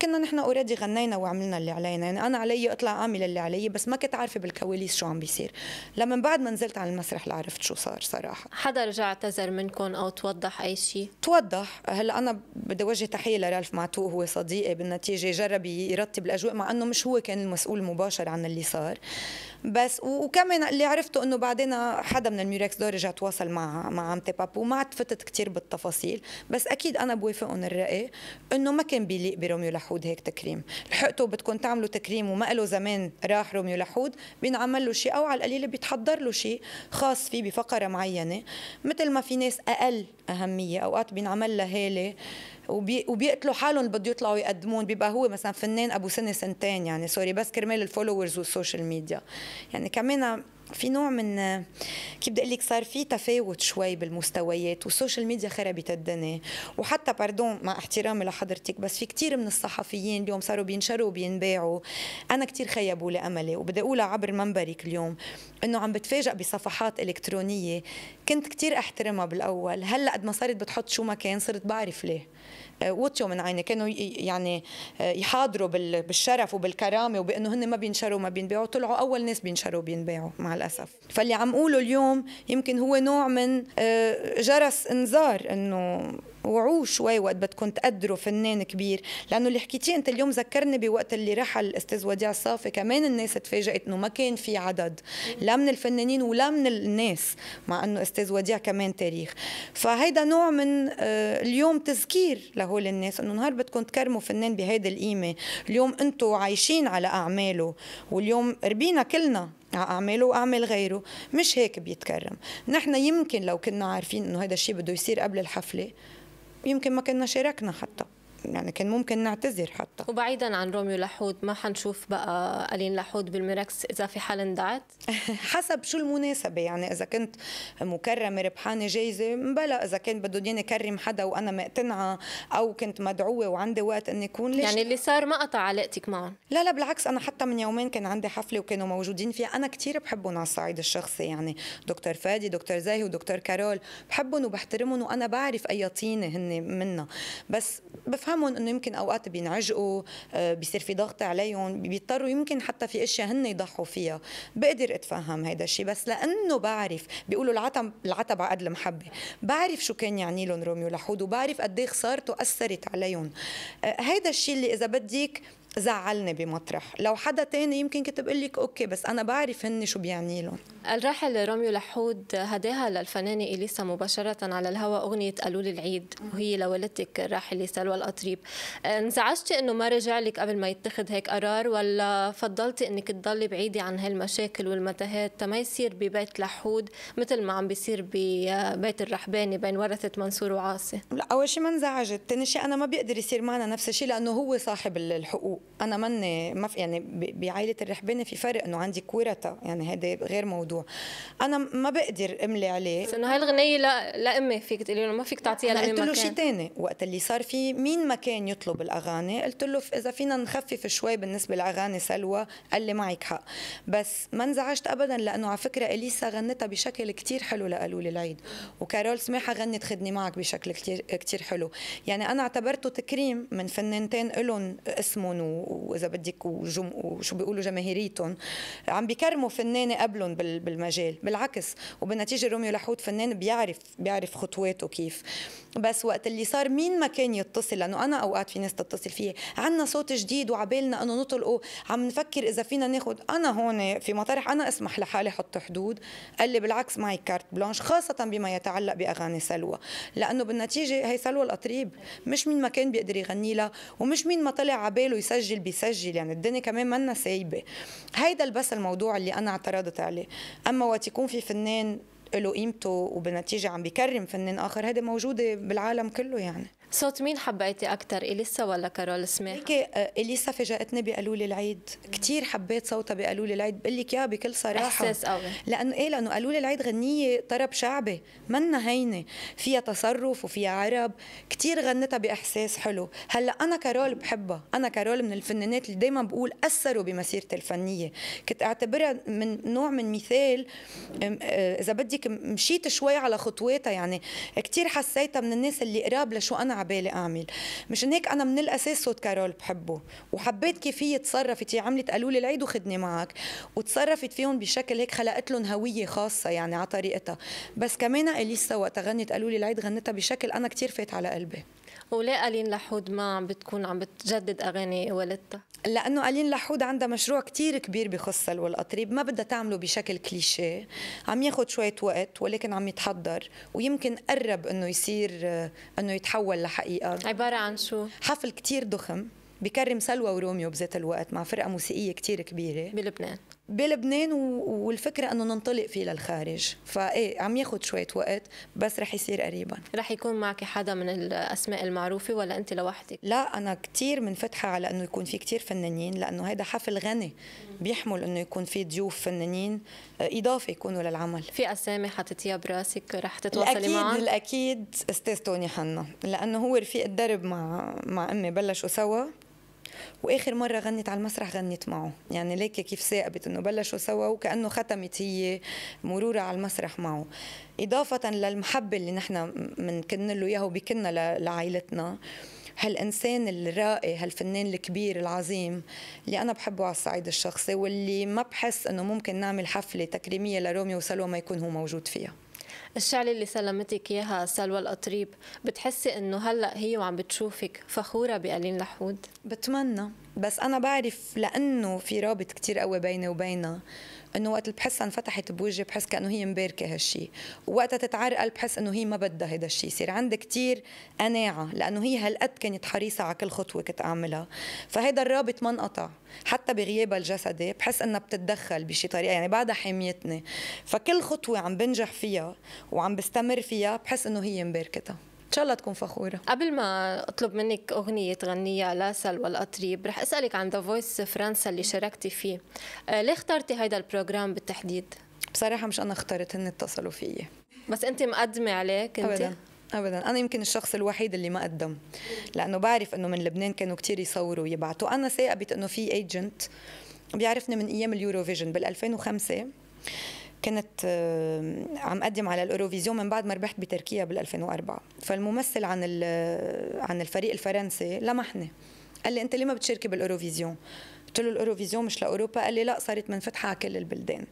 كنا نحن اوريدي غنينا وعملنا اللي علينا يعني انا علي اطلع اعمل اللي علي بس ما كنت عارفه بالكواليس شو عم بيصير لما بعد ما نزلت على المسرح لعرفت شو صار صراحه حدا رجع اعتذر منكم او توضح اي شيء توضح هلا انا بدي وجه تحيه لرالف معتوق هو صديقي بالنتيجه جرب يرتب الاجواء مع انه مش هو كان المسؤول مباشر عن اللي صار بس وكمان اللي عرفته انه بعدين حدا من الميركس دور رجع تواصل مع مع عمتي بابو ما عاد فتت كثير بالتفاصيل بس اكيد انا بوافقهم الراي انه ما كان بيليق بروميو لحود هيك تكريم لحقته بدكم تعملوا تكريم وما له زمان راح روميو لحود بينعمل له شيء او على القليل بيتحضر له شيء خاص فيه بفقره معينه مثل ما في ناس اقل اهميه اوقات بينعمل لها هاله وبي... وبيقتلوا حالهم بده يطلعوا يقدمون بيبقى هو مثلا فنان ابو سنه سنتين يعني سوري بس كرمال الفولورز والسوشيال ميديا يعني كمان في نوع من كيف بدي اقول لك صار في تفاوت شوي بالمستويات والسوشيال ميديا خربت الدنيا وحتى باردون مع احترامي لحضرتك بس في كثير من الصحفيين اليوم صاروا بينشروا وبينباعوا انا كثير خيبوا لي املي وبدي اقولها عبر منبرك اليوم انه عم بتفاجئ بصفحات الكترونيه كنت كثير احترمها بالاول هلا قد ما صارت بتحط شو ما كان صرت بعرف ليه وطيوا من عيني كانوا يعني آه، يحاضروا بالشرف وبالكرامه وبانه هن ما بينشروا ما بينبيعوا طلعوا اول ناس بينشروا بينبيعوا مع الاسف فاللي عم قوله اليوم يمكن هو نوع من آه، جرس انذار انه وعوه شوي وقت بدكم تقدروا فنان كبير لانه اللي حكيتيه انت اليوم ذكرني بوقت اللي رحل الاستاذ وديع الصافي كمان الناس تفاجئت انه ما كان في عدد لا من الفنانين ولا من الناس مع انه استاذ وديع كمان تاريخ فهيدا نوع من آه، اليوم تذكير لهول الناس انه نهار بدكم تكرموا فنان بهيدي القيمه اليوم انتم عايشين على اعماله واليوم ربينا كلنا على اعماله واعمال غيره مش هيك بيتكرم نحن يمكن لو كنا عارفين انه هذا الشيء بده يصير قبل الحفله يمكن ما كنا شاركنا حتى يعني كان ممكن نعتذر حتى وبعيدا عن روميو لحود ما حنشوف بقى ألين لحود بالميركس إذا في حال اندعت حسب شو المناسبة يعني إذا كنت مكرمة ربحانة جايزة بلا إذا كان بده يعني كرم حدا وأنا مقتنعة أو كنت مدعوة وعندي وقت إني أكون ليش يعني اللي صار ما قطع علاقتك معهم لا لا بالعكس أنا حتى من يومين كان عندي حفلة وكانوا موجودين فيها أنا كثير بحبهم على الصعيد الشخصي يعني دكتور فادي دكتور زاهي ودكتور كارول بحبهم وبحترمهم وأنا بعرف أي طينة هن منا بس بفهم بفهمهم انه يمكن اوقات بينعجقوا آه، بيصير في ضغط عليهم بيضطروا يمكن حتى في اشياء هن يضحوا فيها بقدر اتفهم هيدا الشيء بس لانه بعرف بيقولوا العتب العتب عقد المحبه بعرف شو كان يعني لهم روميو لحود وبعرف قد ايه خسارته اثرت عليهم آه، هيدا الشيء اللي اذا بدك زعلني بمطرح لو حدا تاني يمكن كنت بقول لك اوكي بس انا بعرف هن شو بيعني لهم الراحل روميو لحود هداها للفنانة إليسا مباشرة على الهواء أغنية قالوا لي العيد وهي لوالدتك الراحلة سلوى القطريب انزعجتي إنه ما رجع لك قبل ما يتخذ هيك قرار ولا فضلتي إنك تضلي بعيدة عن هالمشاكل والمتاهات ما يصير ببيت لحود مثل ما عم بيصير ببيت الرحباني بين ورثة منصور وعاصي لا أول شيء ما انزعجت، ثاني شيء أنا ما بيقدر يصير معنا نفس الشيء لأنه هو صاحب الحقوق انا من ما في يعني بعائله الرحباني في فرق انه عندي كورتا يعني هذا غير موضوع انا ما بقدر املي عليه بس انه هاي الغنيه لا لامي فيك تقولي له ما فيك تعطيها لامي قلت له شيء ثاني وقت اللي صار في مين ما كان يطلب الاغاني قلت له اذا فينا نخفف شوي بالنسبه لاغاني سلوى قال لي معك حق بس ما انزعجت ابدا لانه على فكره اليسا غنتها بشكل كتير حلو لقالوا لي العيد وكارول سماحه غنت خدني معك بشكل كتير كثير حلو يعني انا اعتبرته تكريم من فنانتين لهم اسمهم واذا بدك وجم وشو بيقولوا جماهيريتهم عم بيكرموا فنانه قبلهم بالمجال بالعكس وبالنتيجه روميو لحوت فنان بيعرف بيعرف خطواته كيف بس وقت اللي صار مين ما كان يتصل لانه انا اوقات في ناس تتصل فيي عندنا صوت جديد وعبالنا انه نطلقه عم نفكر اذا فينا ناخذ انا هون في مطارح انا اسمح لحالي احط حدود قال لي بالعكس معي كارت بلانش خاصه بما يتعلق باغاني سلوى لانه بالنتيجه هي سلوى القطريب مش مين ما كان بيقدر يغني لها ومش مين ما طلع عباله يسجل بيسجل يعني الدنيا كمان منا سايبه هيدا بس الموضوع اللي انا اعترضت عليه اما وقت يكون في فنان له قيمته وبالنتيجه عم بيكرم فنان اخر هذا موجوده بالعالم كله يعني صوت مين حبيتي اكثر اليسا ولا كارول سميح؟ هيك آه، اليسا فاجأتني بقالوا لي العيد، كثير حبيت صوتها بقالوا لي العيد، بقول لك اياها بكل صراحه احساس قوي لانه ايه لانه قالوا لي العيد غنيه طرب شعبي، منا هينه، فيها تصرف وفيها عرب، كثير غنتها باحساس حلو، هلا انا كارول بحبها، انا كارول من الفنانات اللي دائما بقول اثروا بمسيرتي الفنيه، كنت اعتبرها من نوع من مثال آه، اذا بدك مشيت شوي على خطواتها يعني، كثير حسيتها من الناس اللي قراب لشو انا عبالي اعمل مشان هيك انا من الاساس صوت كارول بحبه وحبيت كيف هي تصرفت هي عملت قالوا لي العيد وخدني معك وتصرفت فيهم بشكل هيك خلقت لهم هويه خاصه يعني على طريقتها بس كمان اليسا وقت غنت قالوا لي العيد غنتها بشكل انا كثير فات على قلبي ولا ألين لحود ما عم بتكون عم بتجدد أغاني والدتها لأنه ألين لحود عندها مشروع كتير كبير بخص والقطريب ما بدها تعمله بشكل كليشيه عم ياخد شوية وقت ولكن عم يتحضر ويمكن قرب أنه يصير آه، أنه يتحول لحقيقة عبارة عن شو؟ حفل كتير ضخم بكرم سلوى وروميو بذات الوقت مع فرقة موسيقية كتير كبيرة بلبنان بلبنان والفكره انه ننطلق فيه للخارج فايه عم ياخذ شويه وقت بس رح يصير قريبا رح يكون معك حدا من الاسماء المعروفه ولا انت لوحدك لا انا كثير منفتحه على انه يكون في كثير فنانين لانه هذا حفل غني بيحمل انه يكون في ضيوف فنانين اضافه يكونوا للعمل في اسامي حطيتيها براسك رح تتواصلي معهم الاكيد الاكيد استاذ توني حنا لانه هو رفيق الدرب مع مع امي بلشوا سوا واخر مره غنت على المسرح غنت معه يعني ليك كيف ثاقبت انه بلشوا سوا وكانه ختمت هي مرورها على المسرح معه اضافه للمحبه اللي نحن بنكن له اياها وبكنا لعائلتنا هالإنسان الرائي هالفنان الكبير العظيم اللي أنا بحبه على الصعيد الشخصي واللي ما بحس أنه ممكن نعمل حفلة تكريمية لروميو وسلوى ما يكون هو موجود فيها الشعلة اللي سلمتك إياها سلوى القطريب بتحسي إنه هلأ هي وعم بتشوفك فخورة بقليل لحود؟ بتمنى بس أنا بعرف لأنه في رابط كتير قوي بيني وبينها انه وقت بحسها انفتحت بوجهي بحس كانه هي مباركه هالشيء وقتها تتعرقل بحس انه هي ما بدها هذا الشيء يصير عندي كثير قناعه لانه هي هالقد كانت حريصه على كل خطوه كنت اعملها فهذا الرابط ما انقطع حتى بغيابها الجسدي بحس انها بتتدخل بشي طريقه يعني بعدها حاميتني فكل خطوه عم بنجح فيها وعم بستمر فيها بحس انه هي مباركتها شاء الله تكون فخوره قبل ما اطلب منك اغنيه تغنيها لسلوى القطريب رح اسالك عن ذا فويس فرنسا اللي شاركتي فيه آه، ليه اخترتي هيدا البروجرام بالتحديد بصراحه مش انا اخترت هن اتصلوا فيي بس انت مقدمه عليه كنت ابدا ابدا انا يمكن الشخص الوحيد اللي ما قدم لانه بعرف انه من لبنان كانوا كتير يصوروا ويبعتوا انا ثاقبت انه في ايجنت بيعرفني من ايام اليورو فيجن بال 2005 كنت آه، عم أقدم على الأوروفيزيون من بعد ما ربحت بتركيا بال 2004 فالممثل عن آه، عن الفريق الفرنسي لمحني قال لي أنت ليه ما بتشاركي بالأوروفيزيون؟ قلت له الأوروفيزيون مش لأوروبا قال لي لا صارت منفتحة على كل البلدان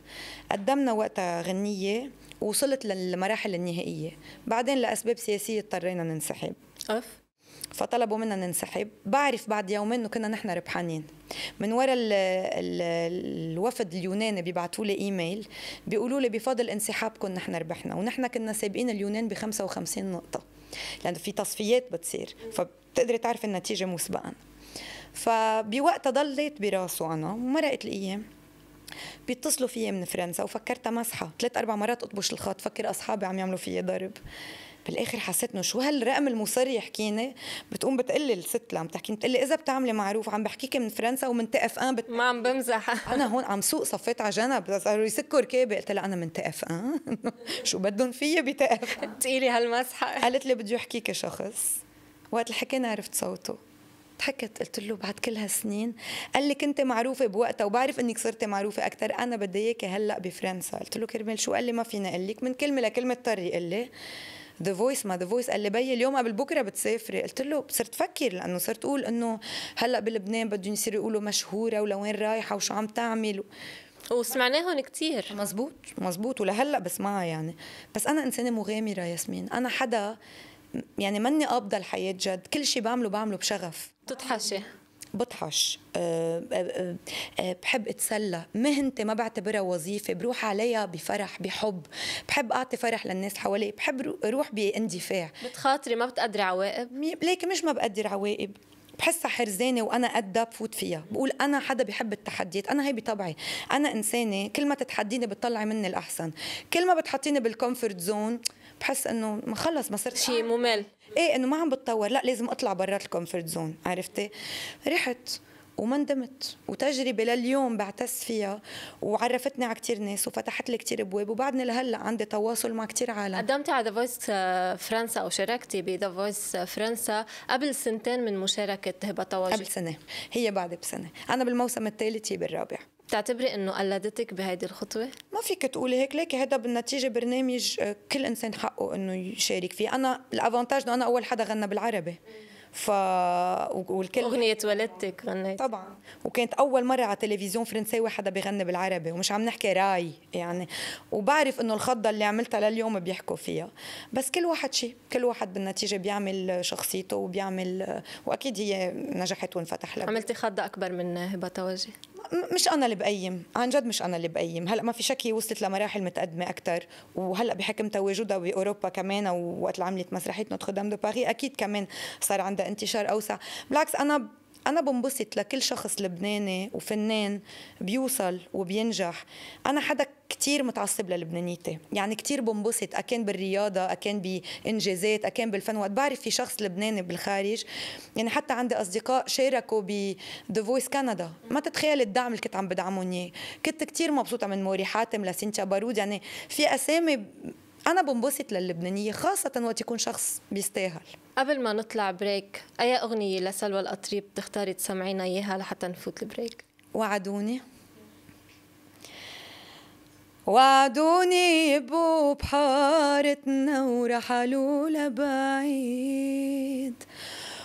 قدمنا وقتها غنية ووصلت للمراحل النهائية بعدين لأسباب سياسية اضطرينا ننسحب أف فطلبوا منا ننسحب بعرف بعد يومين انه كنا نحن ربحانين من وراء الوفد اليوناني بيبعثوا لي ايميل بيقولوا لي بفضل انسحابكم نحن ربحنا ونحن كنا سابقين اليونان ب 55 نقطه لانه يعني في تصفيات بتصير فبتقدري تعرفي النتيجه مسبقا فبوقتها ضليت براسه انا ومرقت الايام بيتصلوا فيي من فرنسا وفكرتها مسحه ثلاث اربع مرات اطبش الخط فكر اصحابي عم يعملوا فيي ضرب بالاخر حسيت انه شو هالرقم المصري يحكيني بتقوم بتقلي الست اللي عم تحكي بتقلي اذا بتعملي معروف عم بحكيك من فرنسا ومن تي اف ان ما عم بمزح انا هون عم سوق صفيت على جنب صاروا يسكوا ركابي قلت لها انا من تي اف ان شو بدهم فيي بتي اف ان تقيلي هالمسحه قالت لي بدي احكيك شخص وقت الحكينا عرفت صوته ضحكت قلت له بعد كل هالسنين قال لي كنت معروفه بوقتها وبعرف انك صرتي معروفه اكثر انا بدي اياكي هلا بفرنسا قلت له كرمال شو قال لي ما فيني اقول لك من كلمه لكلمه اضطر يقول لي ذا فويس ما ذا فويس قال لي بي اليوم قبل بكره بتسافري قلت له صرت فكر لانه صرت اقول انه هلا بلبنان بدهم يصيروا يقولوا مشهوره ولوين رايحه وشو عم تعمل وسمعناهم كثير مزبوط مزبوط ولهلا بسمعها يعني بس انا انسانه مغامره ياسمين انا حدا يعني ماني قابضه الحياه جد كل شيء بعمله بعمله بشغف بتتحشي بطحش آه، آه، آه، بحب اتسلى مهنتي ما بعتبرها وظيفه بروح عليها بفرح بحب بحب اعطي فرح للناس حوالي بحب روح باندفاع بتخاطري ما بتقدري عواقب ليك مش ما بقدر عواقب بحسها حرزانه وانا قدها بفوت فيها بقول انا حدا بحب التحديات انا هي بطبعي انا انسانه كل ما تتحديني بتطلعي مني الاحسن كل ما بتحطيني بالكومفورت زون بحس انه ما خلص ما صرت شيء ممل ايه انه ما عم بتطور لا لازم اطلع برات الكومفورت زون عرفتي رحت وما ندمت وتجربة لليوم بعتز فيها وعرفتني على كتير ناس وفتحت لي كتير ابواب وبعدني لهلا عندي تواصل مع كتير عالم قدمتي على ذا آه، فويس فرنسا او شاركتي بذا آه، فويس فرنسا قبل سنتين من مشاركة هبة طواجي قبل سنة هي بعد بسنة انا بالموسم الثالث هي بالرابع بتعتبري انه قلدتك بهيدي الخطوه؟ ما فيك تقولي هيك ليك هذا بالنتيجه برنامج آه، كل انسان حقه انه يشارك فيه، انا الافونتاج انه انا اول حدا غنى بالعربي ف والكل اغنيه ولدتك غنيت طبعا وكانت اول مره على تلفزيون فرنساوي حدا بيغني بالعربي ومش عم نحكي راي يعني وبعرف انه الخضه اللي عملتها لليوم بيحكوا فيها بس كل واحد شيء كل واحد بالنتيجه بيعمل شخصيته وبيعمل واكيد هي نجحت وانفتح لها عملتي خضه اكبر من هبه توجي مش انا اللي بقيم عن جد مش انا اللي بقيم هلا ما في شك هي وصلت لمراحل متقدمه اكثر وهلا بحكم تواجدها باوروبا كمان ووقت اللي عملت مسرحيه نوتردام دو باري اكيد كمان صار عندها هذا انتشار اوسع بالعكس انا انا بنبسط لكل شخص لبناني وفنان بيوصل وبينجح انا حدا كتير متعصب للبنانيتي يعني كتير بنبسط اكان بالرياضه اكان بانجازات اكان بالفن وقت بعرف في شخص لبناني بالخارج يعني حتى عندي اصدقاء شاركوا ب ذا فويس كندا ما تتخيل الدعم اللي كنت عم بدعمهم يعني كنت كتير مبسوطه من موري حاتم لسينتيا بارود يعني في اسامي انا بنبسط للبنانيه خاصه وقت يكون شخص بيستاهل قبل ما نطلع بريك اي اغنيه لسلوى القطريب بتختاري تسمعينا اياها لحتى نفوت البريك وعدوني وعدوني يبقوا بحارتنا ورحلوا لبعيد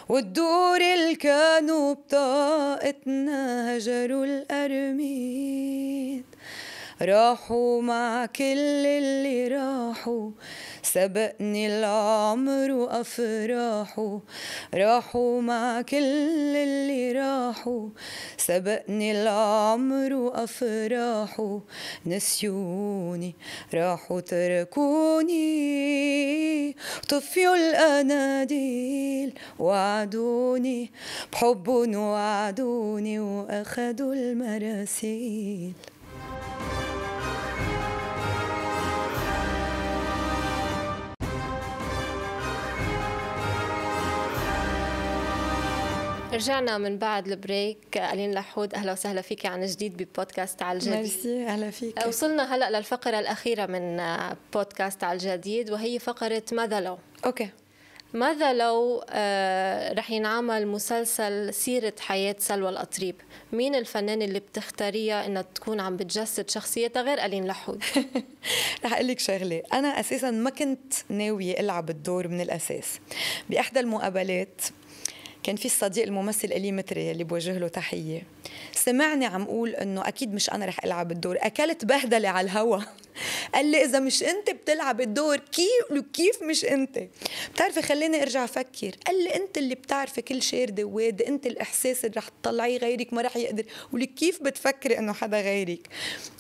والدور اللي كانوا بطاقتنا هجروا القرميد راحوا مع كل اللي راحوا سبقني العمر وأفراحه راحوا مع كل اللي راحوا سبقني العمر وأفراحه نسيوني راحوا تركوني طفيوا الأناديل وعدوني بحب وعدوني وأخدوا المراسيل رجعنا من بعد البريك ألين لحود أهلا وسهلا فيك عن جديد ببودكاست على الجديد ميرسي أهلا فيك أه، وصلنا هلأ للفقرة الأخيرة من آه، بودكاست على الجديد وهي فقرة ماذا لو أوكي ماذا لو آه، رح ينعمل مسلسل سيرة حياة سلوى القطريب مين الفنانة اللي بتختاريها انها تكون عم بتجسد شخصيتها غير ألين لحود رح اقول لك شغله انا اساسا ما كنت ناويه العب الدور من الاساس باحدى المقابلات كان في الصديق الممثل ألي متري اللي بوجه له تحيه سمعني عم اقول انه اكيد مش انا رح العب الدور اكلت بهدله على الهوا قال لي اذا مش انت بتلعب الدور كيف كيف مش انت بتعرفي خليني ارجع افكر قال لي انت اللي بتعرفي كل شارده دواد انت الاحساس اللي رح تطلعيه غيرك ما رح يقدر ولك كيف بتفكري انه حدا غيرك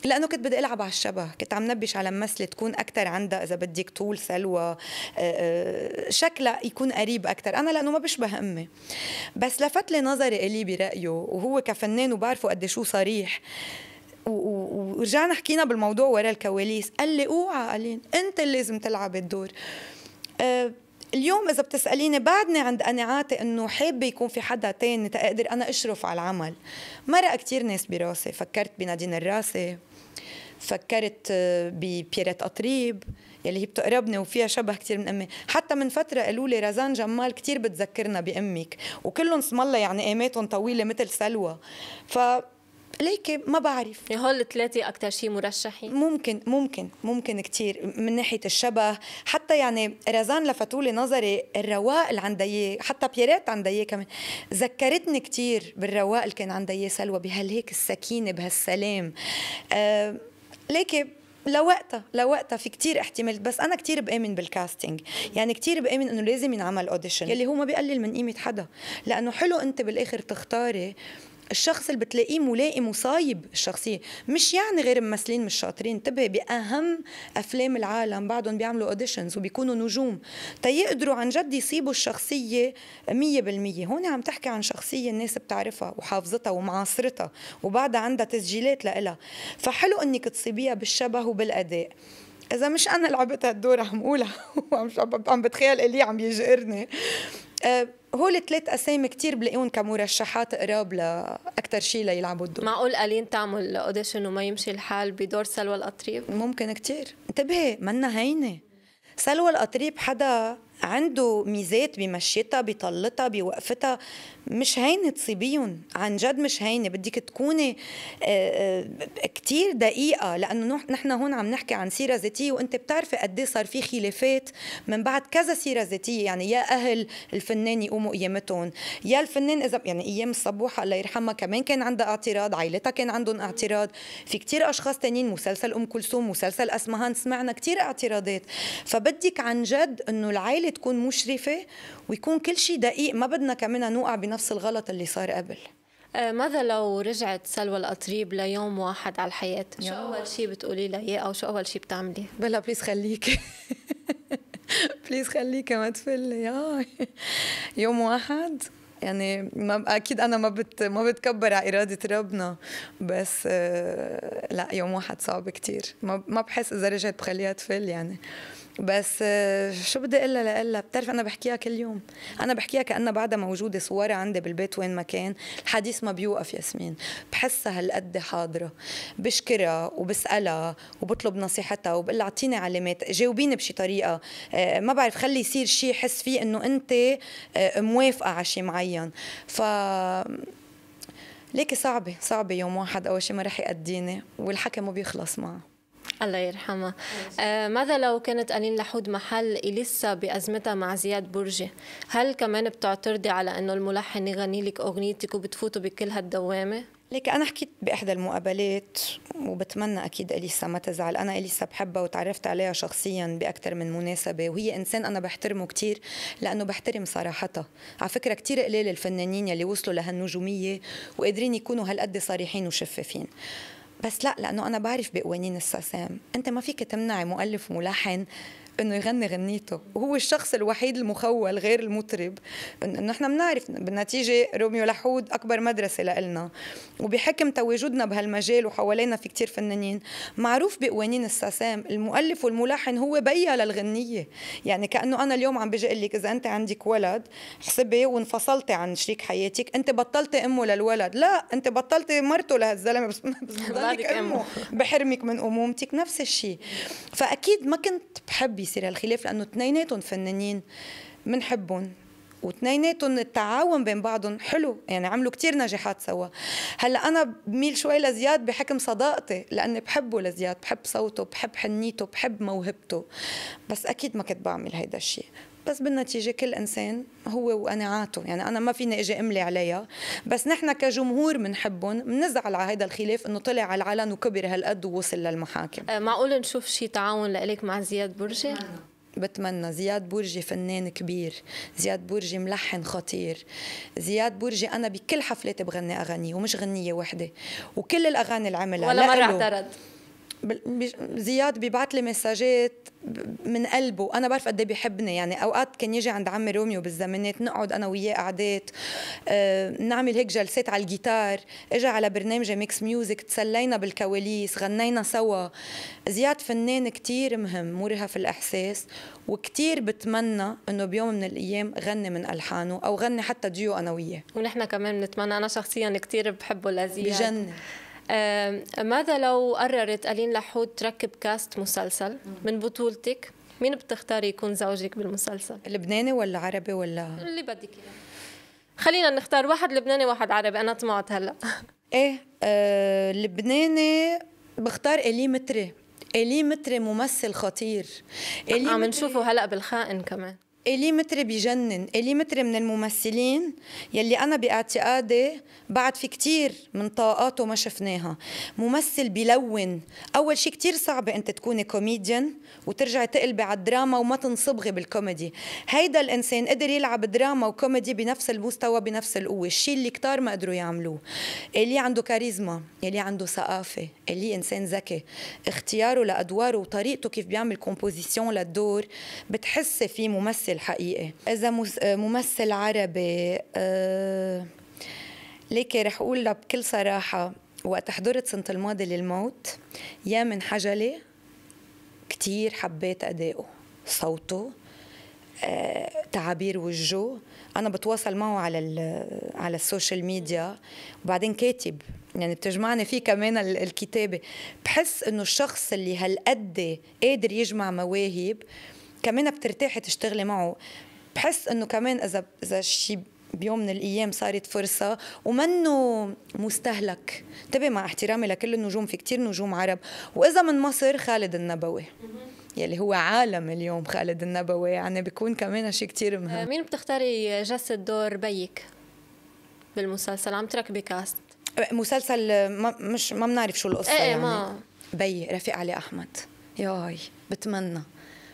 لانه كنت بدي العب على الشبه كنت عم نبش على ممثله تكون اكثر عندها اذا بدك طول سلوى آه، آه، شكلها يكون قريب اكثر انا لانه ما بشبه امي بس لفت لي نظري الي برايه وهو كفنان فنان وبعرفه قد شو صريح ورجعنا حكينا بالموضوع ورا الكواليس قال لي اوعى قالين انت اللي لازم تلعب الدور آه، اليوم اذا بتساليني بعدني عند قناعاتي انه حابه يكون في حدا تاني تقدر انا اشرف على العمل مرق كثير ناس براسي فكرت بنادين الراسي فكرت آه، ببيرات قطريب يلي هي بتقربني وفيها شبه كثير من امي حتى من فتره قالوا لي رزان جمال كثير بتذكرنا بامك وكلهم اسم الله يعني قيماتهم طويله مثل سلوى ف ليكي ما بعرف يعني هول الثلاثة أكثر شيء مرشحين ممكن ممكن ممكن كثير من ناحية الشبه حتى يعني رزان لي نظري الرواق اللي عندها إياه حتى بيريت عندها إياه كمان ذكرتني كثير بالرواق اللي كان عندها إياه سلوى بهالهيك السكينة بهالسلام أه ليكي لوقتها لوقتها في كتير احتمال بس انا كتير بامن بالكاستنج يعني كتير بامن انه لازم ينعمل اوديشن يلي هو ما بيقلل من قيمه حدا لانه حلو انت بالاخر تختاري الشخص اللي بتلاقيه ملائم وصايب الشخصيه مش يعني غير ممثلين مش شاطرين انتبه باهم افلام العالم بعدهم بيعملوا اوديشنز وبيكونوا نجوم تيقدروا عن جد يصيبوا الشخصيه 100% هون عم تحكي عن شخصيه الناس بتعرفها وحافظتها ومعاصرتها وبعدها عندها تسجيلات لإلها فحلو انك تصيبيها بالشبه وبالاداء اذا مش انا لعبت هالدور عم قولها وعم عم بتخيل الي عم يجئرني أه، هول الثلاث اسامي كتير بلاقيهم كمرشحات قراب لاكثر شيء ليلعبوا الدور معقول الين تعمل اوديشن وما يمشي الحال بدور سلوى القطريب ممكن كتير انتبهي منا هينه سلوى القطريب حدا عنده ميزات بمشيتها بطلتها بوقفتها مش هينه تصيبيهم عن جد مش هينه بدك تكوني آه، آه، كتير دقيقه لانه نحن هون عم نحكي عن سيره ذاتيه وانت بتعرفي قدي إيه صار في خلافات من بعد كذا سيره ذاتيه يعني يا اهل الفنان يقوموا قيامتهم يا الفنان اذا يعني ايام الصبوحه الله يرحمها كمان كان عندها اعتراض عائلتها كان عندهم اعتراض في كتير اشخاص تانيين مسلسل ام كلثوم مسلسل اسمهان سمعنا كتير اعتراضات فبدك عن جد انه العائله تكون مشرفه ويكون كل شيء دقيق ما بدنا كمان نوقع بنفس نفس الغلط اللي صار قبل آه، ماذا لو رجعت سلوى القطريب ليوم واحد على الحياة؟ شو أول شيء بتقولي لها إياه أو شو أول شيء بتعملي؟ بلا بليز خليكي بليز خليكي ما تفلي يوم واحد يعني ما اكيد انا ما بت ما بتكبر على اراده ربنا بس آه، لا يوم واحد صعب كتير ما بحس اذا رجعت بخليها تفل يعني بس شو بدي اقول لها بتعرف انا بحكيها كل يوم انا بحكيها كانها بعدها موجوده صورها عندي بالبيت وين ما كان الحديث ما بيوقف ياسمين بحسها هالقد حاضره بشكرها وبسالها وبطلب نصيحتها وبقول لها اعطيني علامات جاوبيني بشي طريقه آه، ما بعرف خلي يصير شيء حس فيه انه انت آه، موافقه على شيء معين ف ليكي صعبة صعبة يوم واحد أول شيء ما رح يأديني والحكي ما بيخلص معه الله يرحمها آه، ماذا لو كانت أنين لحود محل إليسا بأزمتها مع زياد برجي هل كمان بتعترضي على أنه الملحن يغني لك أغنيتك وبتفوتوا بكل هالدوامة؟ لك أنا حكيت بإحدى المقابلات وبتمنى أكيد إليسا ما تزعل أنا إليسا بحبها وتعرفت عليها شخصيا بأكثر من مناسبة وهي إنسان أنا بحترمه كتير لأنه بحترم صراحتها على فكرة كتير قليل الفنانين يلي وصلوا لهالنجومية وقادرين يكونوا هالقد صريحين وشفافين بس لا لانه انا بعرف بقوانين السسام انت ما فيك تمنعي مؤلف وملحن انه يغني غنيته وهو الشخص الوحيد المخول غير المطرب انه نحن بنعرف بالنتيجه روميو لحود اكبر مدرسه لإلنا وبحكم تواجدنا بهالمجال وحوالينا في كتير فنانين معروف بقوانين الساسام المؤلف والملحن هو بيا للغنيه يعني كانه انا اليوم عم بجي اقول لك اذا انت عندك ولد حسبي وانفصلتي عن شريك حياتك انت بطلتي امه للولد لا انت بطلتي مرته لهالزلمه بس بضلك امه بحرمك من امومتك نفس الشيء فاكيد ما كنت بحب بيصير هالخلاف لانه اثنيناتهم فنانين بنحبهم واثنيناتهم التعاون بين بعضهم حلو يعني عملوا كتير نجاحات سوا هلا انا بميل شوي لزياد بحكم صداقتي لاني بحبه لزياد بحب صوته بحب حنيته بحب موهبته بس اكيد ما كنت بعمل هيدا الشيء بس بالنتيجة كل إنسان هو وقناعاته يعني أنا ما فيني إجي أملي عليها بس نحن كجمهور بنحبهم بنزعل على هذا الخلاف إنه طلع على العلن وكبر هالقد ووصل للمحاكم آه، معقول نشوف شي تعاون لإلك مع زياد برجي؟ بتمنى زياد برجي فنان كبير زياد برجي ملحن خطير زياد برجي أنا بكل حفلاتي بغني أغانيه ومش غنية وحده وكل الأغاني اللي عملها ولا مرة اعترض زياد بيبعث لي مساجات من قلبه انا بعرف قد إيه بيحبني يعني اوقات كان يجي عند عمي روميو بالزمانات نقعد انا وياه قعدات آه، نعمل هيك جلسات على الجيتار اجى على برنامجي ميكس ميوزك تسلينا بالكواليس غنينا سوا زياد فنان كتير مهم مرهف الاحساس وكتير بتمنى انه بيوم من الايام غني من الحانه او غني حتى ديو انا وياه ونحن كمان بنتمنى انا شخصيا كتير بحبه لزياد بجنن ماذا لو قررت ألين لحود تركب كاست مسلسل من بطولتك مين بتختاري يكون زوجك بالمسلسل؟ لبناني ولا عربي ولا؟ اللي بدك اياه خلينا نختار واحد لبناني واحد عربي أنا طمعت هلأ ايه آه، لبناني بختار إلي متري إلي متري ممثل خطير إلي عم نشوفه هلأ بالخائن كمان الي متري بجنن الي متري من الممثلين يلي انا باعتقادي بعد في كتير من طاقاته ما شفناها ممثل بلون اول شيء كتير صعب انت تكوني كوميديان وترجعي تقلبي على الدراما وما تنصبغي بالكوميدي هيدا الانسان قدر يلعب دراما وكوميدي بنفس المستوى بنفس القوه الشيء اللي كتار ما قدروا يعملوه الي عنده كاريزما الي عنده ثقافه الي انسان ذكي اختياره لادواره وطريقته كيف بيعمل كومبوزيسيون للدور بتحسي في ممثل الحقيقه اذا ممثل عربي ليك آه، ليكي رح اقول بكل صراحه وقت حضرت سنه الماضي للموت يا من حجله كتير حبيت اداؤه صوته آه، تعابير وجهه انا بتواصل معه على على السوشيال ميديا وبعدين كاتب يعني بتجمعني فيه كمان الكتابه بحس انه الشخص اللي هالقد قادر يجمع مواهب كمان بترتاحي تشتغلي معه بحس انه كمان اذا اذا شيء بيوم من الايام صارت فرصه ومنه مستهلك تبع مع احترامي لكل النجوم في كتير نجوم عرب واذا من مصر خالد النبوي يلي هو عالم اليوم خالد النبوي يعني بيكون كمان شيء كتير مهم آه، مين بتختاري جسد دور بيك بالمسلسل عم تركبي كاست مسلسل ما مش ما بنعرف شو القصه إيه،, ايه يعني ما بي رفيق علي احمد ياي بتمنى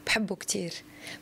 بحبه كتير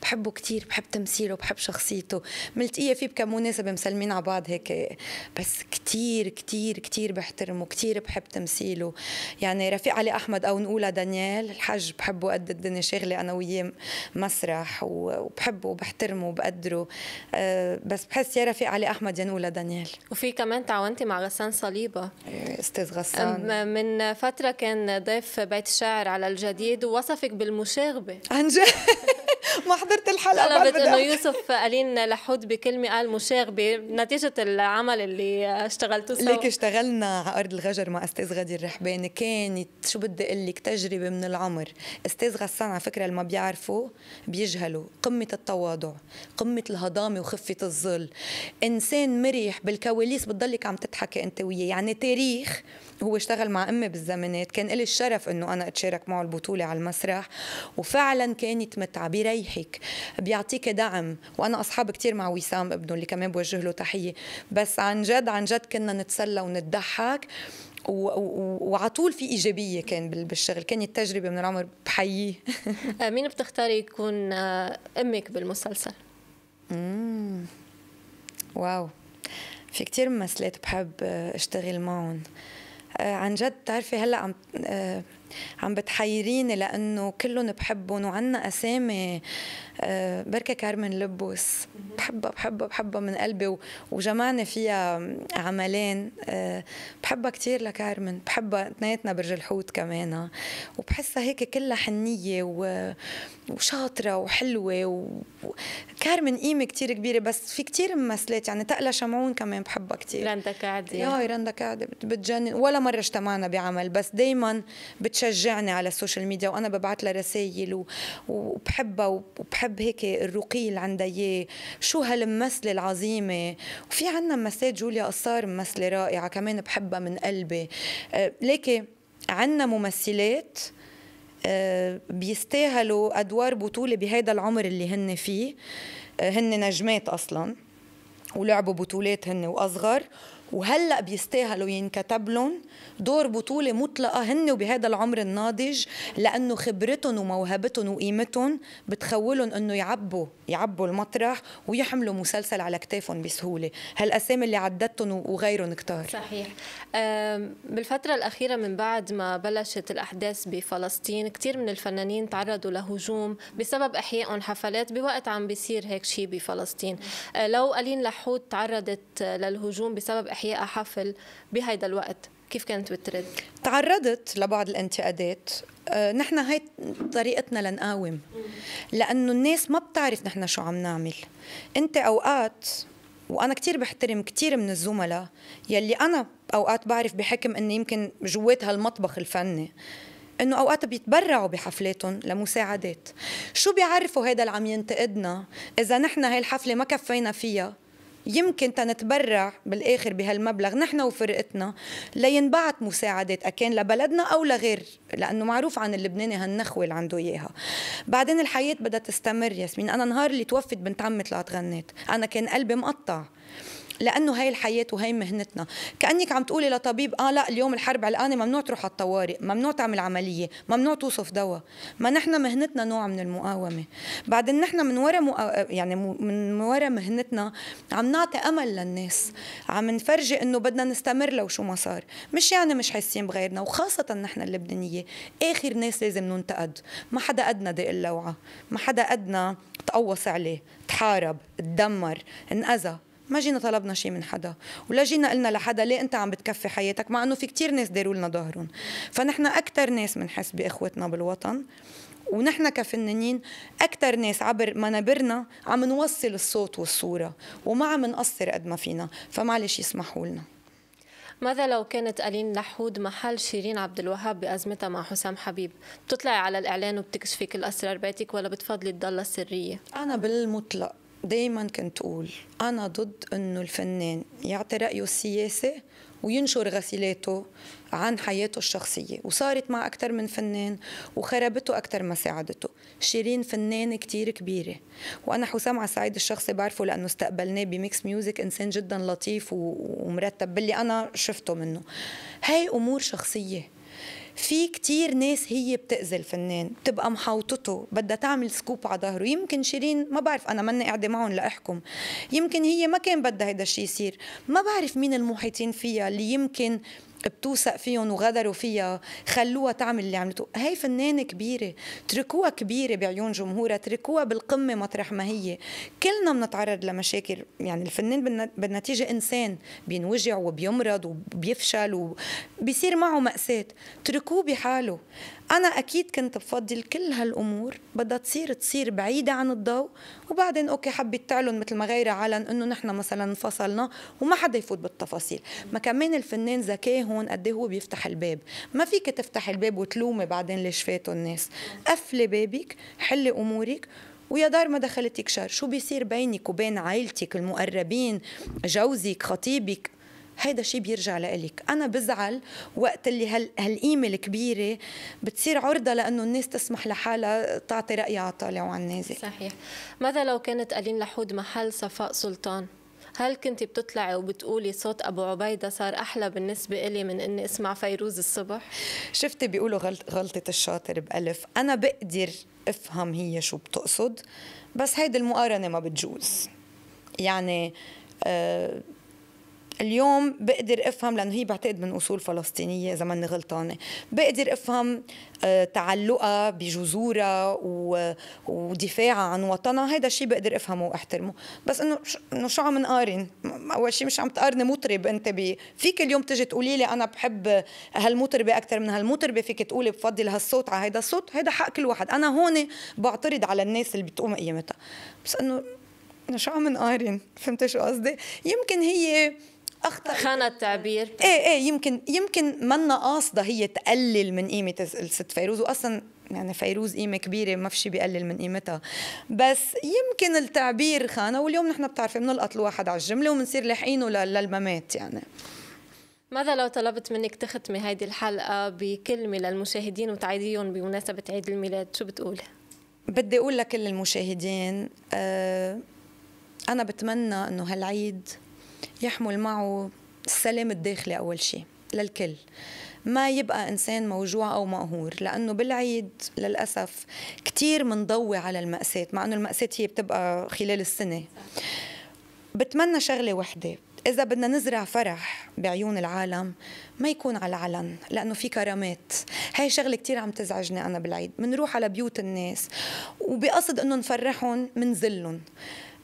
بحبه كثير بحب تمثيله بحب شخصيته ملتقيه فيه بكم مناسبة مسلمين على بعض هيك بس كثير كثير كثير بحترمه كثير بحب تمثيله يعني رفيق علي احمد او نقولها دانيال الحاج بحبه قد الدنيا شغله انا وياه مسرح وبحبه وبحترمه وبقدره آه، بس بحس يا رفيق علي احمد يا نقولها دانيال وفي كمان تعاونتي مع غسان صليبه إيه، استاذ غسان من فتره كان ضيف بيت الشاعر على الجديد ووصفك بالمشاغبه عن جد ما حضرت الحلقه بدي انه يوسف قالين لحود بكلمه قال مشاغبه نتيجه العمل اللي اشتغلته سوا ليك اشتغلنا على ارض الغجر مع استاذ غدير الرحباني كانت شو بدي اقول لك تجربه من العمر استاذ غسان على فكره اللي ما بيعرفوا بيجهلوا قمه التواضع قمه الهضامه وخفه الظل انسان مريح بالكواليس بتضلك عم تضحكي انت وياه يعني تاريخ هو اشتغل مع امي بالزمانات كان لي الشرف انه انا اتشارك معه البطوله على المسرح وفعلا كانت متعه بيريحي بيعطيك بيعطيك دعم وانا اصحاب كثير مع وسام ابنه اللي كمان بوجه له تحيه بس عن جد عن جد كنا نتسلى ونتضحك وعلى طول في ايجابيه كان بالشغل كانت تجربه من العمر بحييه مين بتختاري يكون آه، امك بالمسلسل واو في كتير ممثلات بحب آه، اشتغل معهم آه، عن جد بتعرفي هلا عم عم بتحيريني لانه كلهم بحبهم وعنا اسامي بركة كارمن لبوس بحبها بحبها بحبها من قلبي وجمعنا فيها عملين بحبها كثير لكارمن بحبها اثنيتنا برج الحوت كمان وبحسها هيك كلها حنية وشاطرة وحلوة وكارمن قيمة كثير كبيرة بس في كثير ممثلات يعني تقلى شمعون كمان بحبها كثير رندا كعدي يا رندا كعدي بتجنن ولا مرة اجتمعنا بعمل بس دايما بتشجعني على السوشيال ميديا وانا ببعت لها رسائل وبحبها وبحب بحب هيك الرقي اللي عندها اياه شو هالممثله العظيمه وفي عندنا ممثله جوليا قصار ممثله رائعه كمان بحبها من قلبي آه، ليكي عندنا ممثلات آه، بيستاهلوا ادوار بطوله بهيدا العمر اللي هن فيه آه، هن نجمات اصلا ولعبوا بطولات هن واصغر وهلا بيستاهلوا ينكتب لهم دور بطوله مطلقه هن وبهذا العمر الناضج لانه خبرتهم وموهبتهم وقيمتهم بتخولهم انه يعبوا يعبوا المطرح ويحملوا مسلسل على كتافهم بسهوله هالاسامي اللي عددتهم وغيرهم كتار صحيح بالفتره الاخيره من بعد ما بلشت الاحداث بفلسطين كثير من الفنانين تعرضوا لهجوم بسبب احيائهم حفلات بوقت عم بيصير هيك شيء بفلسطين آه، لو قالين لحود تعرضت للهجوم بسبب إحياء حفل بهيدا الوقت كيف كانت بترد؟ تعرضت لبعض الانتقادات أه، نحن هاي طريقتنا لنقاوم لأنه الناس ما بتعرف نحن شو عم نعمل أنت أوقات وانا كثير بحترم كثير من الزملاء يلي انا اوقات بعرف بحكم أني يمكن جوات هالمطبخ الفني انه اوقات بيتبرعوا بحفلاتهم لمساعدات شو بيعرفوا هذا اللي عم ينتقدنا اذا نحن هاي الحفله ما كفينا فيها يمكن تنتبرع بالاخر بهالمبلغ نحن وفرقتنا لينبعث مساعدات اكان لبلدنا او لغير لانه معروف عن اللبناني هالنخوه اللي عنده اياها بعدين الحياه بدها تستمر ياسمين انا نهار اللي توفت بنت عمي طلعت غنيت انا كان قلبي مقطع لانه هي الحياه وهي مهنتنا كانك عم تقولي لطبيب اه لا اليوم الحرب علقانه ممنوع تروح على الطوارئ ممنوع تعمل عمليه ممنوع توصف دواء ما نحن مهنتنا نوع من المقاومه ان نحن من وراء مقا... يعني من وراء مهنتنا عم نعطي امل للناس عم نفرجي انه بدنا نستمر لو شو ما صار مش يعني مش حاسين بغيرنا وخاصه نحن اللبنانيه اخر ناس لازم ننتقد ما حدا قدنا دق اللوعه ما حدا قدنا تقوص عليه تحارب تدمر انأذى ما جينا طلبنا شيء من حدا ولا جينا قلنا لحدا ليه انت عم بتكفي حياتك مع انه في كتير ناس داروا لنا ظهرهم فنحن اكثر ناس بنحس باخوتنا بالوطن ونحن كفنانين اكثر ناس عبر منابرنا عم نوصل الصوت والصوره وما عم نقصر قد ما فينا فمعلش يسمحوا لنا ماذا لو كانت ألين لحود محل شيرين عبد الوهاب بأزمتها مع حسام حبيب؟ بتطلعي على الإعلان وبتكشفي كل أسرار بيتك ولا بتفضلي تضلها سرية؟ أنا بالمطلق دايما كنت أقول أنا ضد أنه الفنان يعطي رأيه السياسي وينشر غسيلاته عن حياته الشخصية وصارت مع أكثر من فنان وخربته أكثر ما ساعدته شيرين فنانة كتير كبيرة وأنا حسام على الصعيد الشخصي بعرفه لأنه استقبلناه بميكس ميوزك إنسان جدا لطيف ومرتب باللي أنا شفته منه هاي أمور شخصية في كتير ناس هي بتأذي الفنان بتبقى محاوطته بدها تعمل سكوب على ظهره يمكن شيرين ما بعرف أنا ماني قاعدة معهم لأحكم يمكن هي ما كان بدها هيدا الشيء يصير ما بعرف مين المحيطين فيها اللي يمكن بتوثق فيهم وغدروا فيها خلوها تعمل اللي عملته هي فنانة كبيرة تركوها كبيرة بعيون جمهورها تركوها بالقمة مطرح ما هي كلنا بنتعرض لمشاكل يعني الفنان بالنتيجة إنسان بينوجع وبيمرض وبيفشل وبيصير معه مأساة تركوه بحاله أنا أكيد كنت بفضل كل هالأمور بدها تصير تصير بعيدة عن الضوء وبعدين أوكي حبيت تعلن مثل ما غيرها علن إنه نحن مثلا انفصلنا وما حدا يفوت بالتفاصيل ما كمان الفنان ذكاه هون قد إيه هو بيفتح الباب ما فيك تفتح الباب وتلومي بعدين ليش فاتوا الناس قفلي بابك حلي امورك ويا دار ما دخلتك شر شو بيصير بينك وبين عائلتك المقربين جوزك خطيبك هيدا شيء بيرجع لإلك أنا بزعل وقت اللي هال... هالقيمة الكبيرة بتصير عرضة لأنه الناس تسمح لحالها تعطي رأيها على الطالع وعلى صحيح ماذا لو كانت ألين لحود محل صفاء سلطان؟ هل كنت بتطلعي وبتقولي صوت ابو عبيده صار احلى بالنسبه إلي من اني اسمع فيروز الصبح شفتي بيقولوا غلط غلطه الشاطر بالف انا بقدر افهم هي شو بتقصد بس هيدي المقارنه ما بتجوز يعني آه اليوم بقدر افهم لانه هي بعتقد من اصول فلسطينيه اذا ماني غلطانه بقدر افهم آه، تعلقها بجذورها ودفاعها عن وطنها هذا الشيء بقدر افهمه واحترمه بس انه انه شو عم نقارن اول شيء مش عم تقارني مطرب انت ب... فيك اليوم تجي تقولي لي انا بحب هالمطربه اكثر من هالمطربه فيك تقولي بفضل هالصوت على هذا الصوت هذا حق كل واحد انا هون بعترض على الناس اللي بتقوم قيمتها بس انه شو عم نقارن فهمت شو قصدي يمكن هي اخطا خانة التعبير ايه ايه يمكن يمكن منا قاصده هي تقلل من قيمه الست فيروز واصلا يعني فيروز قيمه كبيره ما في شيء بيقلل من قيمتها بس يمكن التعبير خانه واليوم نحن بتعرفي بنلقط الواحد على الجمله وبنصير لاحقينه للممات يعني ماذا لو طلبت منك تختمي هذه الحلقة بكلمة للمشاهدين وتعيديهم بمناسبة عيد الميلاد شو بتقولي؟ بدي أقول لكل المشاهدين آه، أنا بتمنى أنه هالعيد يحمل معه السلام الداخلي أول شيء للكل ما يبقى إنسان موجوع أو مقهور لأنه بالعيد للأسف كتير منضوي على المأساة مع أنه المأساة هي بتبقى خلال السنة بتمنى شغلة وحدة إذا بدنا نزرع فرح بعيون العالم ما يكون على العلن لأنه في كرامات هاي شغلة كتير عم تزعجني أنا بالعيد بنروح على بيوت الناس وبقصد أنه نفرحهم منزلهم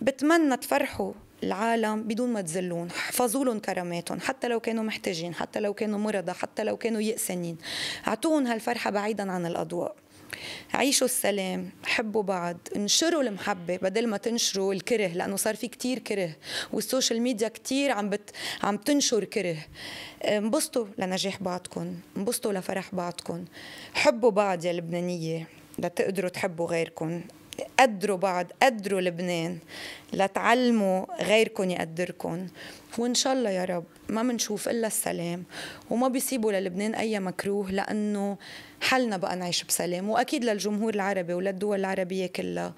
بتمنى تفرحوا العالم بدون ما تذلون حفظوا لهم كراماتهم حتى لو كانوا محتاجين حتى لو كانوا مرضى حتى لو كانوا يأسنين اعطوهم هالفرحة بعيدا عن الأضواء عيشوا السلام حبوا بعض انشروا المحبة بدل ما تنشروا الكره لأنه صار في كتير كره والسوشيال ميديا كتير عم بت... عم تنشر كره انبسطوا لنجاح بعضكم انبسطوا لفرح بعضكم حبوا بعض يا لبنانية لتقدروا تحبوا غيركم قدروا بعض قدروا لبنان لتعلموا غيركم يقدركم وإن شاء الله يا رب ما منشوف إلا السلام وما بيسيبوا للبنان أي مكروه لأنه حلنا بقى نعيش بسلام وأكيد للجمهور العربي وللدول العربية كلها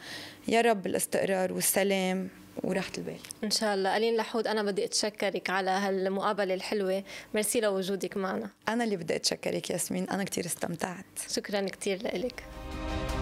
يا رب الاستقرار والسلام وراحة البال إن شاء الله ألين لحود أنا بدي أتشكرك على هالمقابلة الحلوة ميرسي لوجودك معنا أنا اللي بدي أتشكرك ياسمين أنا كثير استمتعت شكرا كثير لك